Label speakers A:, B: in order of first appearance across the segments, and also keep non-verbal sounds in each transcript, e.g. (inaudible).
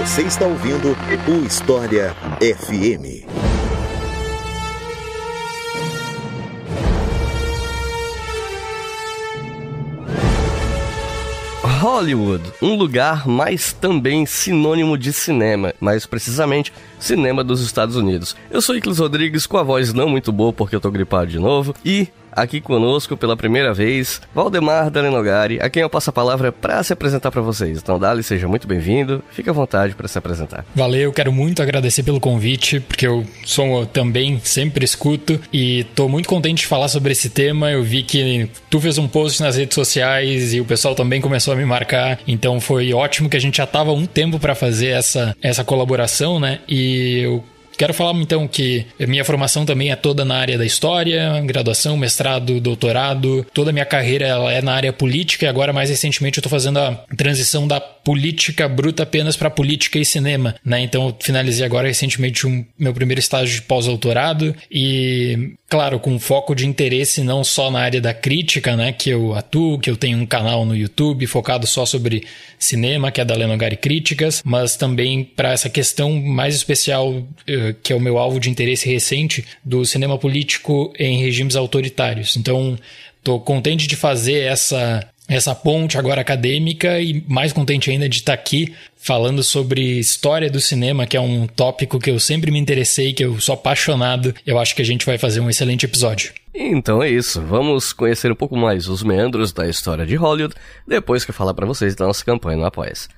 A: Você está ouvindo o História FM.
B: Hollywood, um lugar mais também sinônimo de cinema, mais precisamente cinema dos Estados Unidos. Eu sou Iclis Rodrigues, com a voz não muito boa porque eu tô gripado de novo, e aqui conosco pela primeira vez, Valdemar Dalenogari, a quem eu passo a palavra para se apresentar para vocês. Então, Dali, seja muito bem-vindo, fique à vontade para se apresentar.
A: Valeu, quero muito agradecer pelo convite, porque eu sou eu também, sempre escuto, e tô muito contente de falar sobre esse tema. Eu vi que tu fez um post nas redes sociais e o pessoal também começou a me marcar, então foi ótimo que a gente já tava um tempo para fazer essa, essa colaboração, né? E e eu Quero falar então que minha formação também é toda na área da história, graduação, mestrado, doutorado, toda a minha carreira ela é na área política e agora mais recentemente eu estou fazendo a transição da política bruta apenas para política e cinema, né? Então eu finalizei agora recentemente um, meu primeiro estágio de pós-doutorado e, claro, com foco de interesse não só na área da crítica, né, que eu atuo, que eu tenho um canal no YouTube focado só sobre cinema, que é da Lenogari Críticas, mas também para essa questão mais especial eh, que é o meu alvo de interesse recente, do cinema político em regimes autoritários. Então, estou contente de fazer essa, essa ponte agora acadêmica e mais contente ainda de estar tá aqui falando sobre história do cinema, que é um tópico que eu sempre me interessei, que eu sou apaixonado. Eu acho que a gente vai fazer um excelente episódio.
B: Então é isso, vamos conhecer um pouco mais os meandros da história de Hollywood depois que eu falar para vocês da nossa campanha no Apoia-se.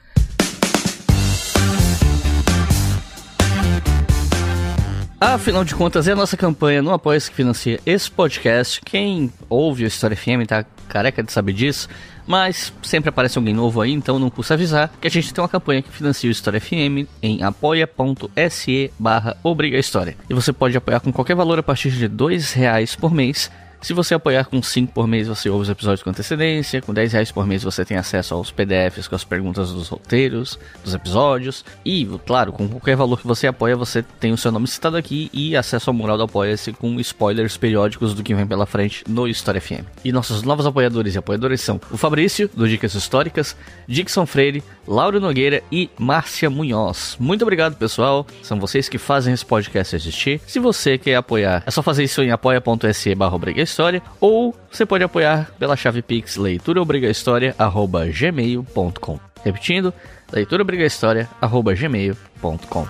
B: Afinal de contas, é a nossa campanha no Apoia-se que financia esse podcast. Quem ouve o História FM tá careca de saber disso, mas sempre aparece alguém novo aí, então não custa avisar que a gente tem uma campanha que financia o História FM em apoia.se barra Obriga História. E você pode apoiar com qualquer valor a partir de dois reais por mês se você apoiar com 5 por mês, você ouve os episódios com antecedência. Com 10 reais por mês, você tem acesso aos PDFs com as perguntas dos roteiros, dos episódios. E, claro, com qualquer valor que você apoia, você tem o seu nome citado aqui e acesso ao mural do Apoia-se com spoilers periódicos do que vem pela frente no História FM. E nossos novos apoiadores e apoiadoras são o Fabrício, do Dicas Históricas, Dixon Freire, Lauro Nogueira e Márcia Munhoz. Muito obrigado, pessoal. São vocês que fazem esse podcast existir. Se você quer apoiar, é só fazer isso em apoia.se barra História, ou você pode apoiar pela chave Pix Leitura Obriga História, arroba gmail.com. Repetindo, Leitura Obriga História, arroba gmail.com.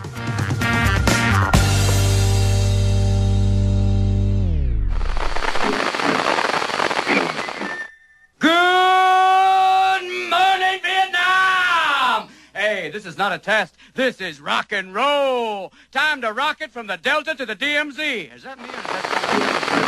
B: this is not a test. This is rock and roll. Time to rock it from the Delta to the DMZ. Is that me or is that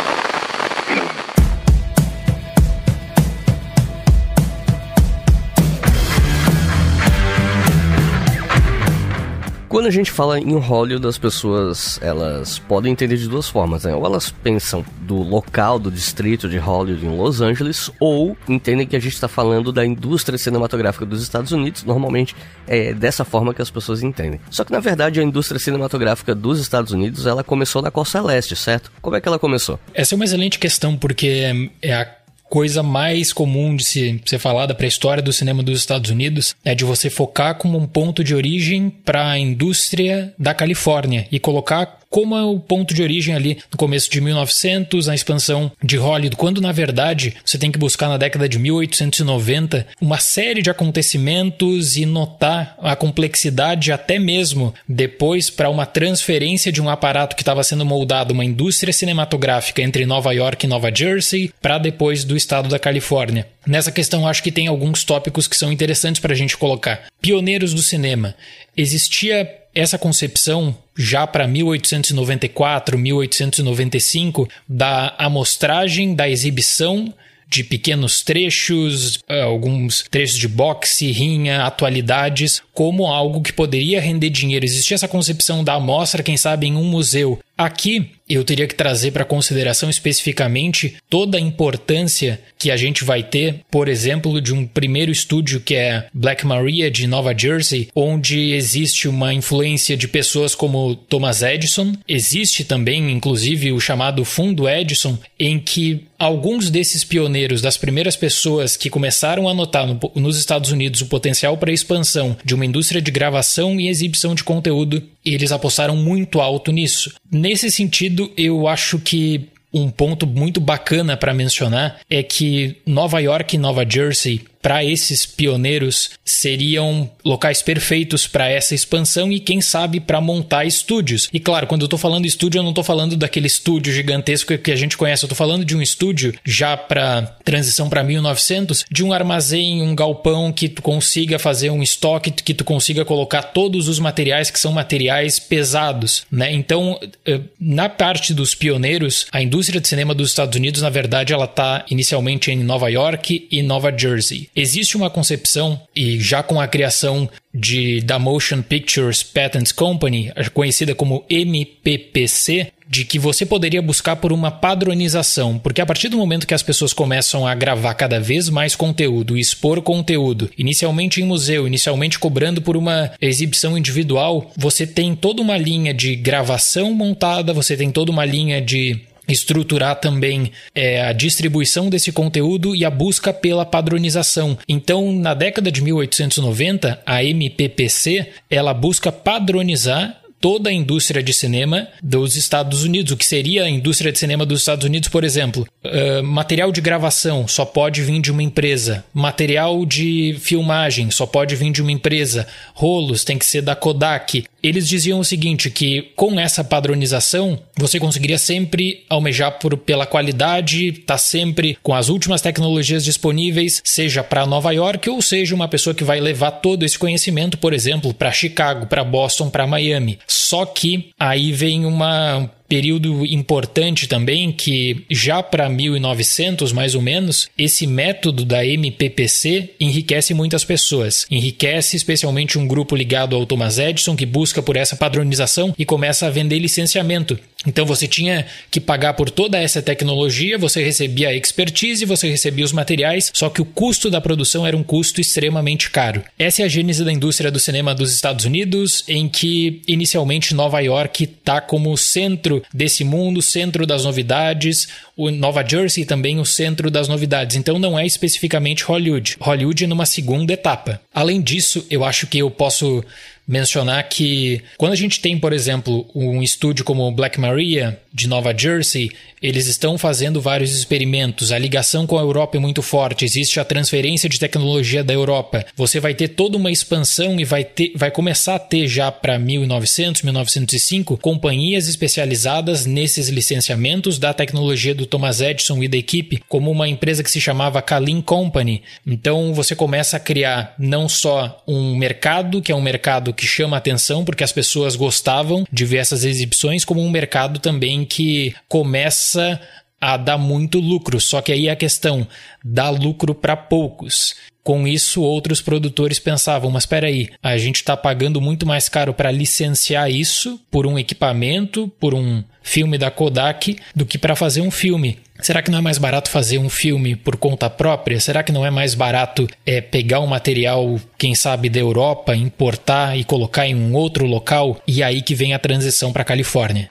B: Quando a gente fala em Hollywood, as pessoas elas podem entender de duas formas, né? Ou elas pensam do local, do distrito de Hollywood em Los Angeles, ou entendem que a gente está falando da indústria cinematográfica dos Estados Unidos. Normalmente é dessa forma que as pessoas entendem. Só que na verdade a indústria cinematográfica dos Estados Unidos ela começou na Costa Leste, certo? Como é que ela começou?
A: Essa é uma excelente questão porque é, é a coisa mais comum de se ser falada para a história do cinema dos Estados Unidos é de você focar como um ponto de origem para a indústria da Califórnia e colocar como é o ponto de origem ali no começo de 1900, na expansão de Hollywood, quando na verdade você tem que buscar na década de 1890 uma série de acontecimentos e notar a complexidade até mesmo depois para uma transferência de um aparato que estava sendo moldado, uma indústria cinematográfica entre Nova York e Nova Jersey, para depois do estado da Califórnia. Nessa questão, acho que tem alguns tópicos que são interessantes para a gente colocar. Pioneiros do cinema. Existia essa concepção, já para 1894, 1895, da amostragem, da exibição de pequenos trechos, eh, alguns trechos de boxe, rinha, atualidades, como algo que poderia render dinheiro. Existia essa concepção da amostra, quem sabe, em um museu, Aqui eu teria que trazer para consideração especificamente toda a importância que a gente vai ter, por exemplo, de um primeiro estúdio que é Black Maria de Nova Jersey, onde existe uma influência de pessoas como Thomas Edison, existe também, inclusive, o chamado Fundo Edison, em que alguns desses pioneiros, das primeiras pessoas que começaram a notar no, nos Estados Unidos o potencial para a expansão de uma indústria de gravação e exibição de conteúdo, e eles apostaram muito alto nisso. Nesse sentido, eu acho que um ponto muito bacana para mencionar é que Nova York e Nova Jersey para esses pioneiros seriam locais perfeitos para essa expansão e quem sabe para montar estúdios. E claro, quando eu tô falando estúdio, eu não tô falando daquele estúdio gigantesco que a gente conhece, eu tô falando de um estúdio já para transição para 1900, de um armazém, um galpão que tu consiga fazer um estoque, que tu consiga colocar todos os materiais que são materiais pesados, né? Então, eh, na parte dos pioneiros, a indústria de cinema dos Estados Unidos, na verdade, ela tá inicialmente em Nova York e Nova Jersey. Existe uma concepção, e já com a criação de, da Motion Pictures Patents Company, conhecida como MPPC, de que você poderia buscar por uma padronização, porque a partir do momento que as pessoas começam a gravar cada vez mais conteúdo, expor conteúdo, inicialmente em museu, inicialmente cobrando por uma exibição individual, você tem toda uma linha de gravação montada, você tem toda uma linha de estruturar também é, a distribuição desse conteúdo e a busca pela padronização. Então, na década de 1890, a MPPC ela busca padronizar toda a indústria de cinema dos Estados Unidos, o que seria a indústria de cinema dos Estados Unidos, por exemplo. Uh, material de gravação só pode vir de uma empresa, material de filmagem só pode vir de uma empresa, rolos tem que ser da Kodak. Eles diziam o seguinte: que com essa padronização você conseguiria sempre almejar por, pela qualidade, tá sempre com as últimas tecnologias disponíveis, seja para Nova York ou seja uma pessoa que vai levar todo esse conhecimento, por exemplo, para Chicago, para Boston, para Miami. Só que aí vem uma período importante também que já para 1900 mais ou menos, esse método da MPPC enriquece muitas pessoas. Enriquece especialmente um grupo ligado ao Thomas Edison que busca por essa padronização e começa a vender licenciamento. Então você tinha que pagar por toda essa tecnologia, você recebia a expertise, você recebia os materiais, só que o custo da produção era um custo extremamente caro. Essa é a gênese da indústria do cinema dos Estados Unidos, em que inicialmente Nova York está como centro desse mundo, centro das novidades, o Nova Jersey também o centro das novidades. Então não é especificamente Hollywood. Hollywood numa segunda etapa. Além disso, eu acho que eu posso mencionar que quando a gente tem, por exemplo, um estúdio como Black Maria, de Nova Jersey, eles estão fazendo vários experimentos. A ligação com a Europa é muito forte, existe a transferência de tecnologia da Europa. Você vai ter toda uma expansão e vai, ter, vai começar a ter já para 1900, 1905 companhias especializadas nesses licenciamentos da tecnologia do Thomas Edison e da equipe, como uma empresa que se chamava Kalin Company. Então você começa a criar não só um mercado, que é um mercado que chama atenção porque as pessoas gostavam de ver essas exibições como um mercado também que começa a dar muito lucro. Só que aí é a questão dá lucro para poucos. Com isso, outros produtores pensavam: mas espera aí, a gente está pagando muito mais caro para licenciar isso por um equipamento, por um filme da Kodak, do que para fazer um filme. Será que não é mais barato fazer um filme por conta própria? Será que não é mais barato é, pegar um material, quem sabe, da Europa, importar e colocar em um outro local? E aí que vem a transição para a Califórnia.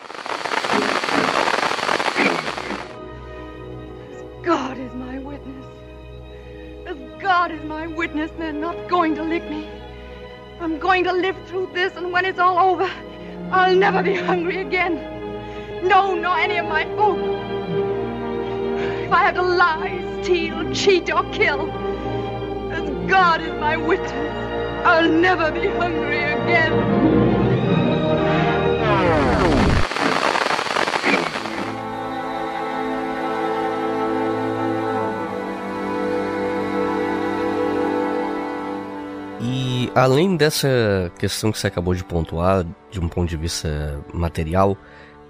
B: goodness, they're not going to lick me. I'm going to live through this, and when it's all over, I'll never be hungry again. No, nor any of my folk. If I have to lie, steal, cheat, or kill, as God is my witness, I'll never
A: be hungry again.
B: Além dessa questão que você acabou de pontuar, de um ponto de vista material,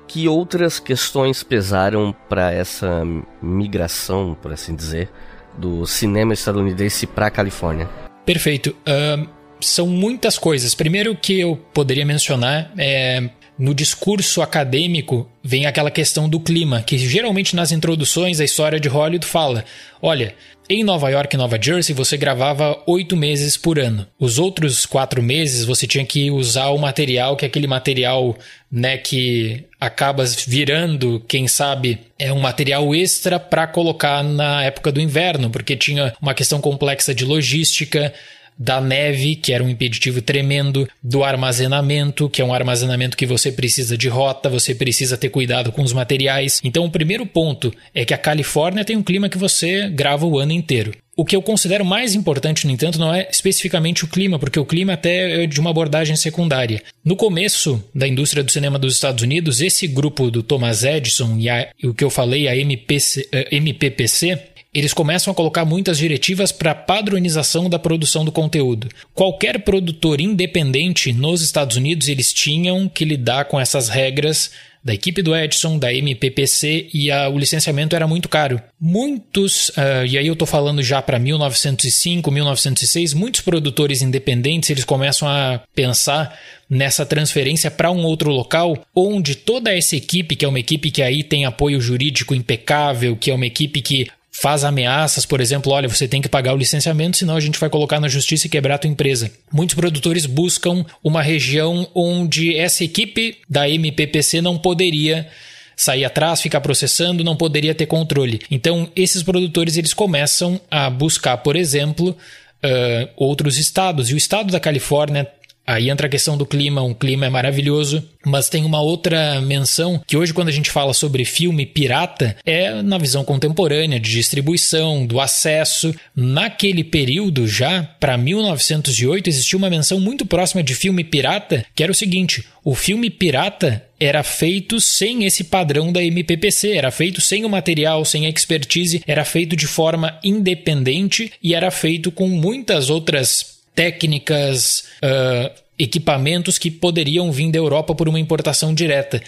B: que outras questões pesaram para essa migração, por assim dizer, do cinema estadunidense para a Califórnia?
A: Perfeito. Uh, são muitas coisas. Primeiro que eu poderia mencionar é no discurso acadêmico vem aquela questão do clima, que geralmente nas introduções a história de Hollywood fala: olha, em Nova York e Nova Jersey você gravava oito meses por ano. Os outros quatro meses você tinha que usar o material, que é aquele material né, que acaba virando, quem sabe, é um material extra para colocar na época do inverno, porque tinha uma questão complexa de logística da neve, que era um impeditivo tremendo, do armazenamento, que é um armazenamento que você precisa de rota, você precisa ter cuidado com os materiais. Então, o primeiro ponto é que a Califórnia tem um clima que você grava o ano inteiro. O que eu considero mais importante, no entanto, não é especificamente o clima, porque o clima até é de uma abordagem secundária. No começo da indústria do cinema dos Estados Unidos, esse grupo do Thomas Edison e a, o que eu falei, a MPC, eh, MPPC, eles começam a colocar muitas diretivas para padronização da produção do conteúdo. Qualquer produtor independente nos Estados Unidos, eles tinham que lidar com essas regras da equipe do Edson, da MPPC, e a, o licenciamento era muito caro. Muitos, uh, e aí eu estou falando já para 1905, 1906, muitos produtores independentes eles começam a pensar nessa transferência para um outro local, onde toda essa equipe, que é uma equipe que aí tem apoio jurídico impecável, que é uma equipe que faz ameaças, por exemplo, olha, você tem que pagar o licenciamento, senão a gente vai colocar na justiça e quebrar a tua empresa. Muitos produtores buscam uma região onde essa equipe da MPPC não poderia sair atrás, ficar processando, não poderia ter controle. Então, esses produtores eles começam a buscar, por exemplo, uh, outros estados. E o estado da Califórnia Aí entra a questão do clima, um clima é maravilhoso, mas tem uma outra menção que hoje quando a gente fala sobre filme pirata é na visão contemporânea de distribuição, do acesso. Naquele período já, para 1908, existia uma menção muito próxima de filme pirata, que era o seguinte: o filme pirata era feito sem esse padrão da MPPC, era feito sem o material, sem a expertise, era feito de forma independente e era feito com muitas outras técnicas, uh, equipamentos que poderiam vir da Europa por uma importação direta.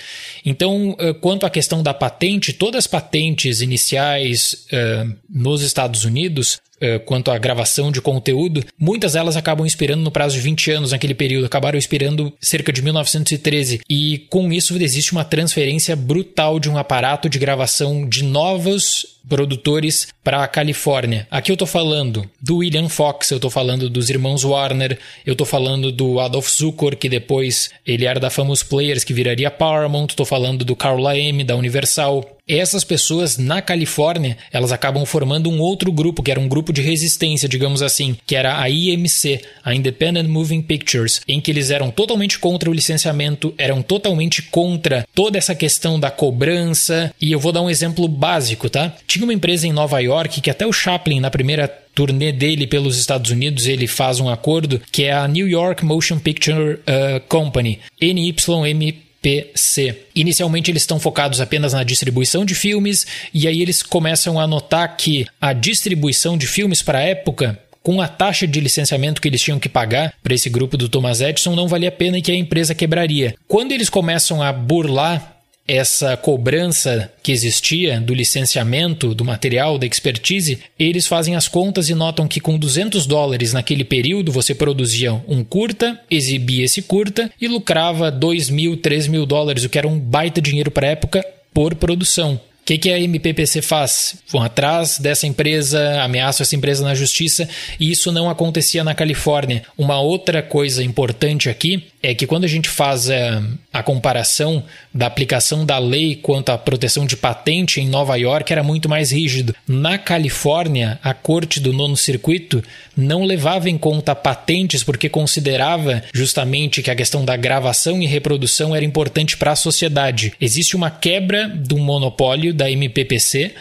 A: Então, quanto à questão da patente, todas as patentes iniciais uh, nos Estados Unidos, quanto à gravação de conteúdo, muitas delas acabam expirando no prazo de 20 anos naquele período, acabaram expirando cerca de 1913. E com isso existe uma transferência brutal de um aparato de gravação de novos produtores para a Califórnia. Aqui eu estou falando do William Fox, eu estou falando dos irmãos Warner, eu estou falando do Adolf Zukor, que depois ele era da Famous Players, que viraria Paramount, estou falando do Carl M, da Universal, essas pessoas na Califórnia, elas acabam formando um outro grupo, que era um grupo de resistência, digamos assim, que era a IMC, a Independent Moving Pictures, em que eles eram totalmente contra o licenciamento, eram totalmente contra toda essa questão da cobrança, e eu vou dar um exemplo básico, tá? Tinha uma empresa em Nova York que até o Chaplin, na primeira turnê dele pelos Estados Unidos, ele faz um acordo, que é a New York Motion Picture uh, Company, NYMPC. Inicialmente eles estão focados apenas na distribuição de filmes e aí eles começam a notar que a distribuição de filmes para a época com a taxa de licenciamento que eles tinham que pagar para esse grupo do Thomas Edison, não valia a pena e que a empresa quebraria. Quando eles começam a burlar essa cobrança que existia do licenciamento do material, da expertise, eles fazem as contas e notam que com 200 dólares naquele período você produzia um curta, exibia esse curta e lucrava 2 mil, 3 mil dólares, o que era um baita dinheiro para a época por produção. O que, que a MPPC faz? Vão atrás dessa empresa, ameaçam essa empresa na justiça, e isso não acontecia na Califórnia. Uma outra coisa importante aqui é que quando a gente faz a, eh, a comparação da aplicação da lei quanto à proteção de patente em Nova York, era muito mais rígido. Na Califórnia, a corte do nono circuito não levava em conta patentes porque considerava justamente que a questão da gravação e reprodução era importante para a sociedade. Existe uma quebra do monopólio da MPPC.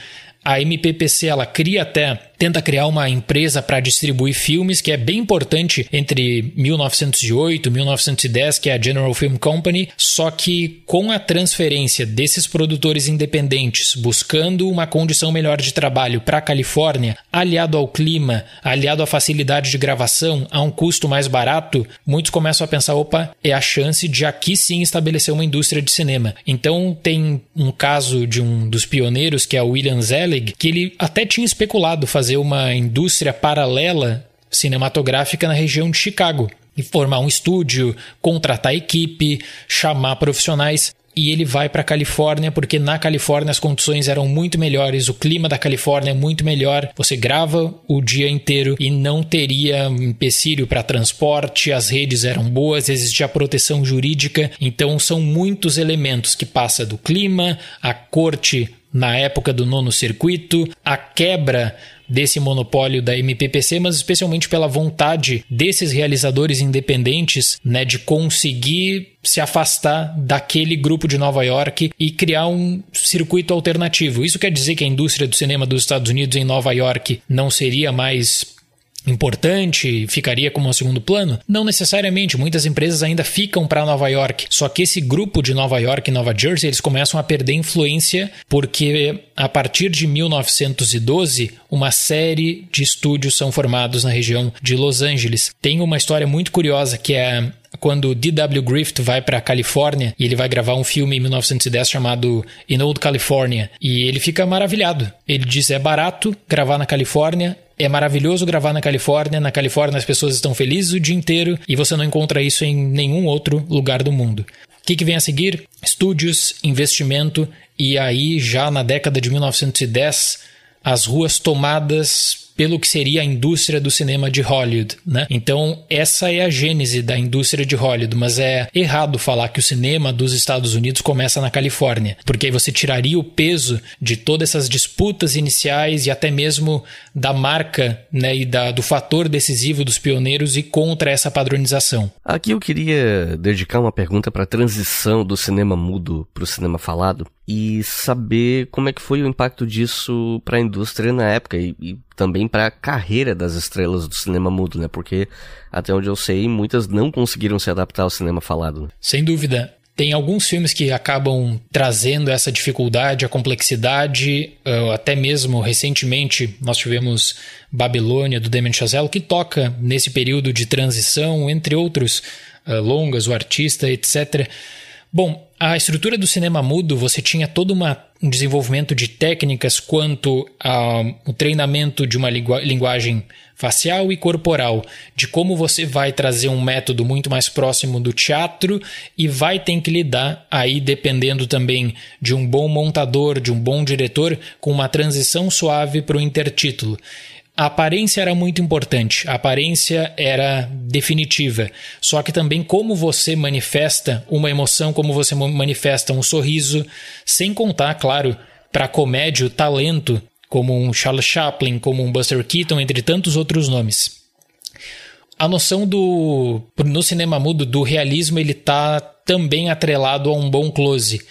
A: A MPPC ela cria até tenta criar uma empresa para distribuir filmes, que é bem importante entre 1908 e 1910, que é a General Film Company, só que com a transferência desses produtores independentes buscando uma condição melhor de trabalho para a Califórnia, aliado ao clima, aliado à facilidade de gravação, a um custo mais barato, muitos começam a pensar, opa, é a chance de aqui sim estabelecer uma indústria de cinema. Então tem um caso de um dos pioneiros, que é o William Zelig, que ele até tinha especulado fazer fazer uma indústria paralela cinematográfica na região de Chicago e formar um estúdio, contratar equipe, chamar profissionais. E ele vai para a Califórnia porque na Califórnia as condições eram muito melhores, o clima da Califórnia é muito melhor. Você grava o dia inteiro e não teria empecilho para transporte, as redes eram boas, existia proteção jurídica. Então são muitos elementos que passa do clima, a corte na época do nono circuito, a quebra desse monopólio da MPPC, mas especialmente pela vontade desses realizadores independentes, né, de conseguir se afastar daquele grupo de Nova York e criar um circuito alternativo. Isso quer dizer que a indústria do cinema dos Estados Unidos em Nova York não seria mais importante, ficaria como um segundo plano? Não necessariamente, muitas empresas ainda ficam para Nova York. Só que esse grupo de Nova York e Nova Jersey, eles começam a perder influência porque a partir de 1912, uma série de estúdios são formados na região de Los Angeles. Tem uma história muito curiosa que é quando D.W. Griffith vai para a Califórnia e ele vai gravar um filme em 1910 chamado In Old California e ele fica maravilhado. Ele diz é barato gravar na Califórnia, é maravilhoso gravar na Califórnia. Na Califórnia as pessoas estão felizes o dia inteiro e você não encontra isso em nenhum outro lugar do mundo. O que, que vem a seguir? Estúdios, investimento e aí já na década de 1910 as ruas tomadas pelo que seria a indústria do cinema de Hollywood, né? Então, essa é a gênese da indústria de Hollywood, mas é errado falar que o cinema dos Estados Unidos começa na Califórnia, porque aí você tiraria o peso de todas essas disputas iniciais e até mesmo da marca, né, e da, do fator decisivo dos pioneiros e contra essa padronização.
B: Aqui eu queria dedicar uma pergunta para a transição do cinema mudo para o cinema falado e saber como é que foi o impacto disso para a indústria na época e, e também para a carreira das estrelas do cinema mudo, né? Porque até onde eu sei, muitas não conseguiram se adaptar ao cinema falado. Né?
A: Sem dúvida. Tem alguns filmes que acabam trazendo essa dificuldade, a complexidade, eh, até mesmo recentemente nós tivemos Babilônia, do Damien Chazelle, que toca nesse período de transição, entre outros eh, longas, o artista, etc. Bom, a estrutura do cinema mudo, você tinha todo uma, um desenvolvimento de técnicas quanto ao um, treinamento de uma linguagem facial e corporal, de como você vai trazer um método muito mais próximo do teatro e vai ter que lidar aí dependendo também de um bom montador, de um bom diretor, com uma transição suave para o intertítulo. A aparência era muito importante, a aparência era definitiva. Só que também como você manifesta uma emoção, como você manifesta um sorriso, sem contar, claro, para comédia o talento, como um Charles Chaplin, como um Buster Keaton, entre tantos outros nomes. A noção do no cinema mudo do realismo, ele tá também atrelado a um bom close.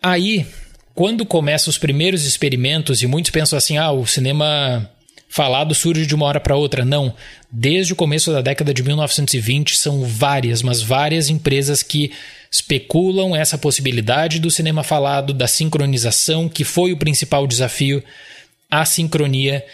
A: Aí, quando começam os primeiros experimentos e muitos pensam assim: "Ah, o cinema falado surge de uma hora para outra, não. Desde o começo da década de 1920 são várias, mas várias empresas que especulam essa possibilidade do cinema falado, da sincronização, que foi o principal desafio, a sincronia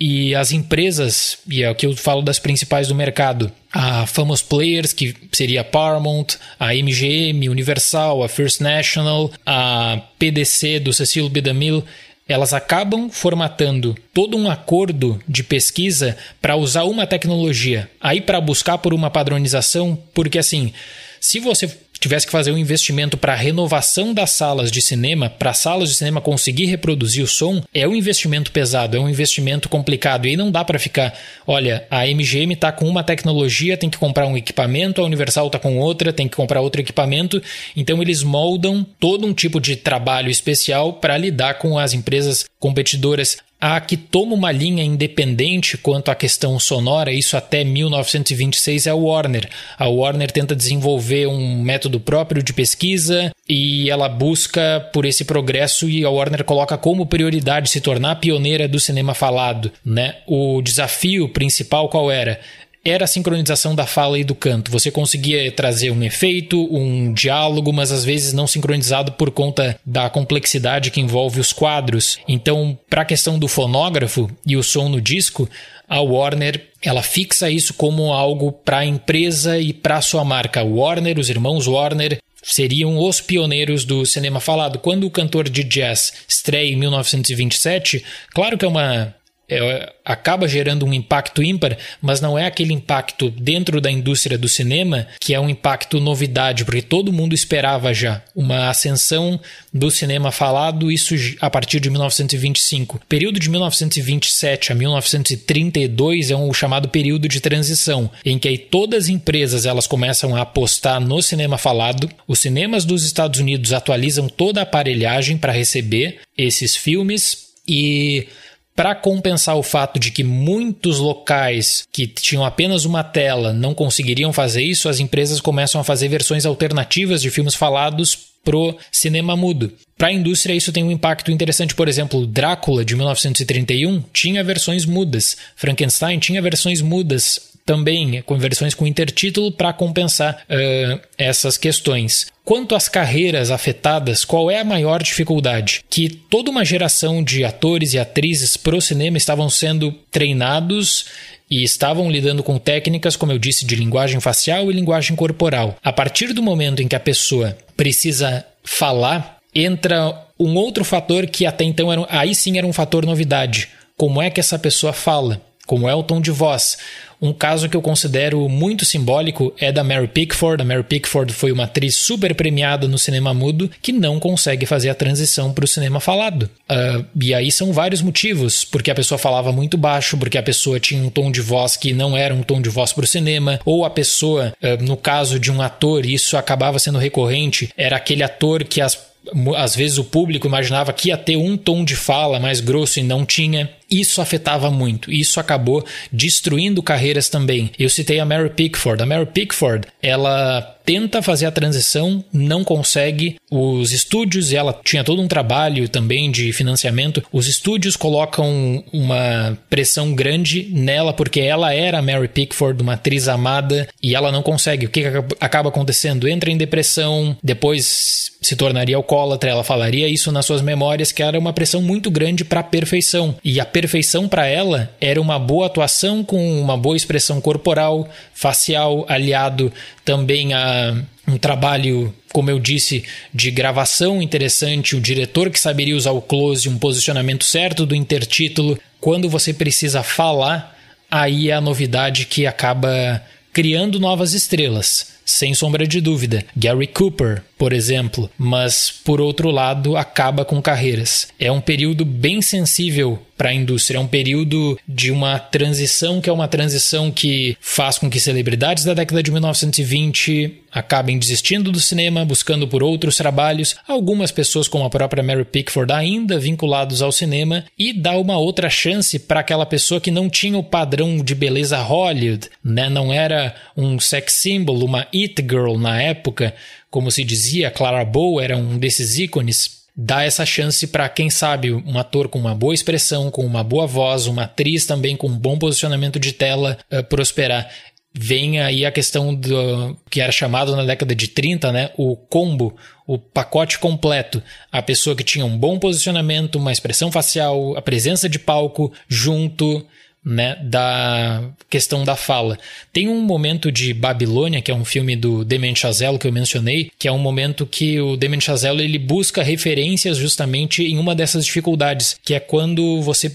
A: e as empresas, e é o que eu falo das principais do mercado, a Famous Players, que seria a Paramount, a MGM, Universal, a First National, a PDC do Cecil B. DeMille, elas acabam formatando todo um acordo de pesquisa para usar uma tecnologia, aí para buscar por uma padronização, porque assim, se você tivesse que fazer um investimento para a renovação das salas de cinema, para as salas de cinema conseguir reproduzir o som, é um investimento pesado, é um investimento complicado. E aí não dá para ficar, olha, a MGM está com uma tecnologia, tem que comprar um equipamento, a Universal está com outra, tem que comprar outro equipamento. Então eles moldam todo um tipo de trabalho especial para lidar com as empresas competidoras a que toma uma linha independente quanto à questão sonora, isso até 1926 é a Warner. A Warner tenta desenvolver um método próprio de pesquisa e ela busca por esse progresso e a Warner coloca como prioridade se tornar pioneira do cinema falado, né? O desafio principal qual era? era a sincronização da fala e do canto. Você conseguia trazer um efeito, um diálogo, mas às vezes não sincronizado por conta da complexidade que envolve os quadros. Então, para a questão do fonógrafo e o som no disco, a Warner ela fixa isso como algo para a empresa e para sua marca. Warner, os irmãos Warner, seriam os pioneiros do cinema falado. Quando o cantor de jazz estreia em 1927, claro que é uma é, é, acaba gerando um impacto ímpar, mas não é aquele impacto dentro da indústria do cinema que é um impacto novidade, porque todo mundo esperava já uma ascensão do cinema falado, isso a partir de 1925. O período de 1927 a 1932 é um chamado período de transição, em que aí todas as empresas elas começam a apostar no cinema falado, os cinemas dos Estados Unidos atualizam toda a aparelhagem para receber esses filmes e para compensar o fato de que muitos locais que tinham apenas uma tela não conseguiriam fazer isso, as empresas começam a fazer versões alternativas de filmes falados pro cinema mudo. Para a indústria, isso tem um impacto interessante. Por exemplo, Drácula de 1931 tinha versões mudas, Frankenstein tinha versões mudas também conversões com intertítulo para compensar uh, essas questões. Quanto às carreiras afetadas, qual é a maior dificuldade? Que toda uma geração de atores e atrizes para o cinema estavam sendo treinados e estavam lidando com técnicas, como eu disse, de linguagem facial e linguagem corporal. A partir do momento em que a pessoa precisa falar, entra um outro fator que até então era, aí sim era um fator novidade. Como é que essa pessoa fala? Como é o tom de voz? Um caso que eu considero muito simbólico é da Mary Pickford. A Mary Pickford foi uma atriz super premiada no cinema mudo que não consegue fazer a transição para o cinema falado. Uh, e aí são vários motivos, porque a pessoa falava muito baixo, porque a pessoa tinha um tom de voz que não era um tom de voz para o cinema, ou a pessoa, uh, no caso de um ator, isso acabava sendo recorrente, era aquele ator que as às vezes o público imaginava que ia ter um tom de fala mais grosso e não tinha isso afetava muito. Isso acabou destruindo carreiras também. Eu citei a Mary Pickford. A Mary Pickford, ela tenta fazer a transição, não consegue. Os estúdios, ela tinha todo um trabalho também de financiamento. Os estúdios colocam uma pressão grande nela porque ela era a Mary Pickford, uma atriz amada, e ela não consegue. O que acaba acontecendo? Entra em depressão, depois se tornaria alcoólatra. Ela falaria isso nas suas memórias que era uma pressão muito grande para a perfeição. E a perfeição para ela era uma boa atuação com uma boa expressão corporal, facial, aliado também a um trabalho, como eu disse, de gravação interessante, o diretor que saberia usar o close, um posicionamento certo do intertítulo. Quando você precisa falar, aí é a novidade que acaba criando novas estrelas, sem sombra de dúvida. Gary Cooper, por exemplo, mas por outro lado acaba com carreiras. É um período bem sensível para a indústria, é um período de uma transição que é uma transição que faz com que celebridades da década de 1920 acabem desistindo do cinema, buscando por outros trabalhos, algumas pessoas como a própria Mary Pickford ainda vinculados ao cinema e dá uma outra chance para aquela pessoa que não tinha o padrão de beleza Hollywood, né? Não era um sex symbol, uma it girl na época, como se dizia, Clara Bow era um desses ícones, dá essa chance para quem sabe um ator com uma boa expressão, com uma boa voz, uma atriz também com um bom posicionamento de tela uh, prosperar. Vem aí a questão do que era chamado na década de 30, né? O combo, o pacote completo. A pessoa que tinha um bom posicionamento, uma expressão facial, a presença de palco junto né, da questão da fala. Tem um momento de Babilônia, que é um filme do Damien Chazelle que eu mencionei, que é um momento que o Damien Chazelle ele busca referências justamente em uma dessas dificuldades, que é quando você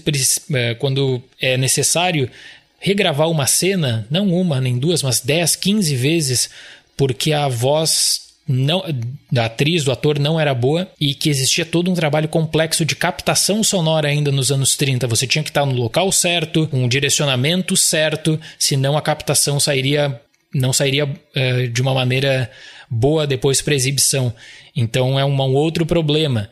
A: é, quando é necessário regravar uma cena, não uma, nem duas, mas 10, 15 vezes, porque a voz não, atriz, do ator não era boa e que existia todo um trabalho complexo de captação sonora ainda nos anos 30. Você tinha que estar no local certo, com um direcionamento certo, senão a captação sairia não sairia eh, de uma maneira boa depois para exibição. Então é um, um outro problema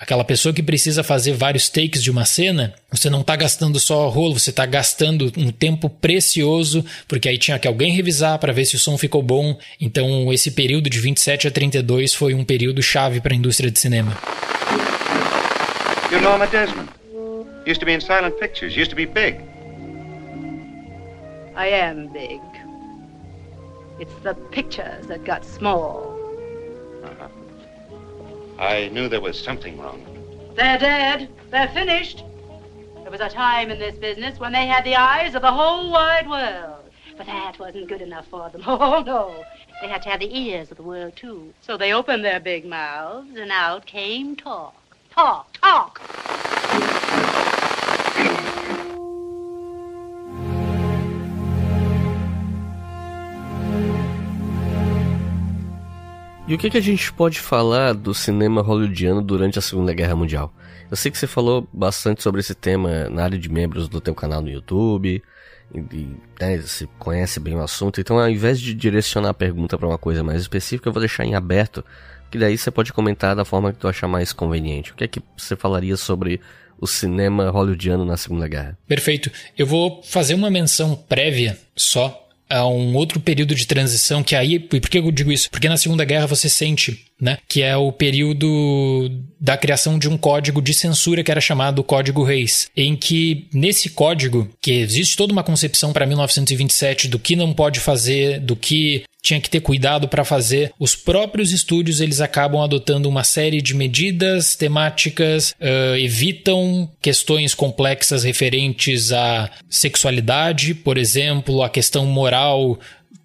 A: aquela pessoa que precisa fazer vários takes de uma cena, você não está gastando só rolo, você está gastando um tempo precioso, porque aí tinha que alguém revisar para ver se o som ficou bom. Então, esse período de 27 a 32 foi um período chave para a indústria de cinema.
B: You're Norma Desmond. Used to be in silent pictures, used to be big. I am big. It's the pictures that got small. I knew there was something wrong. They're dead. They're finished. There was a time in this business when they had the eyes of the whole wide world. But that wasn't good enough for them. (laughs) Oh, no. They had to have the ears of the world, too. So they opened their big mouths, and out came talk. Talk, talk. E o que, que a gente pode falar do cinema hollywoodiano durante a Segunda Guerra Mundial? Eu sei que você falou bastante sobre esse tema na área de membros do teu canal no YouTube, e, né, você conhece bem o assunto, então ao invés de direcionar a pergunta para uma coisa mais específica, eu vou deixar em aberto, que daí você pode comentar da forma que tu achar mais conveniente. O que é que você falaria sobre o cinema hollywoodiano na Segunda Guerra?
A: Perfeito. Eu vou fazer uma menção prévia só a um outro período de transição que aí, e por que eu digo isso? Porque na Segunda Guerra você sente, né, que é o período da criação de um código de censura que era chamado Código Reis, em que nesse código, que existe toda uma concepção para 1927 do que não pode fazer, do que tinha que ter cuidado para fazer. Os próprios estúdios eles acabam adotando uma série de medidas temáticas, uh, evitam questões complexas referentes à sexualidade, por exemplo, a questão moral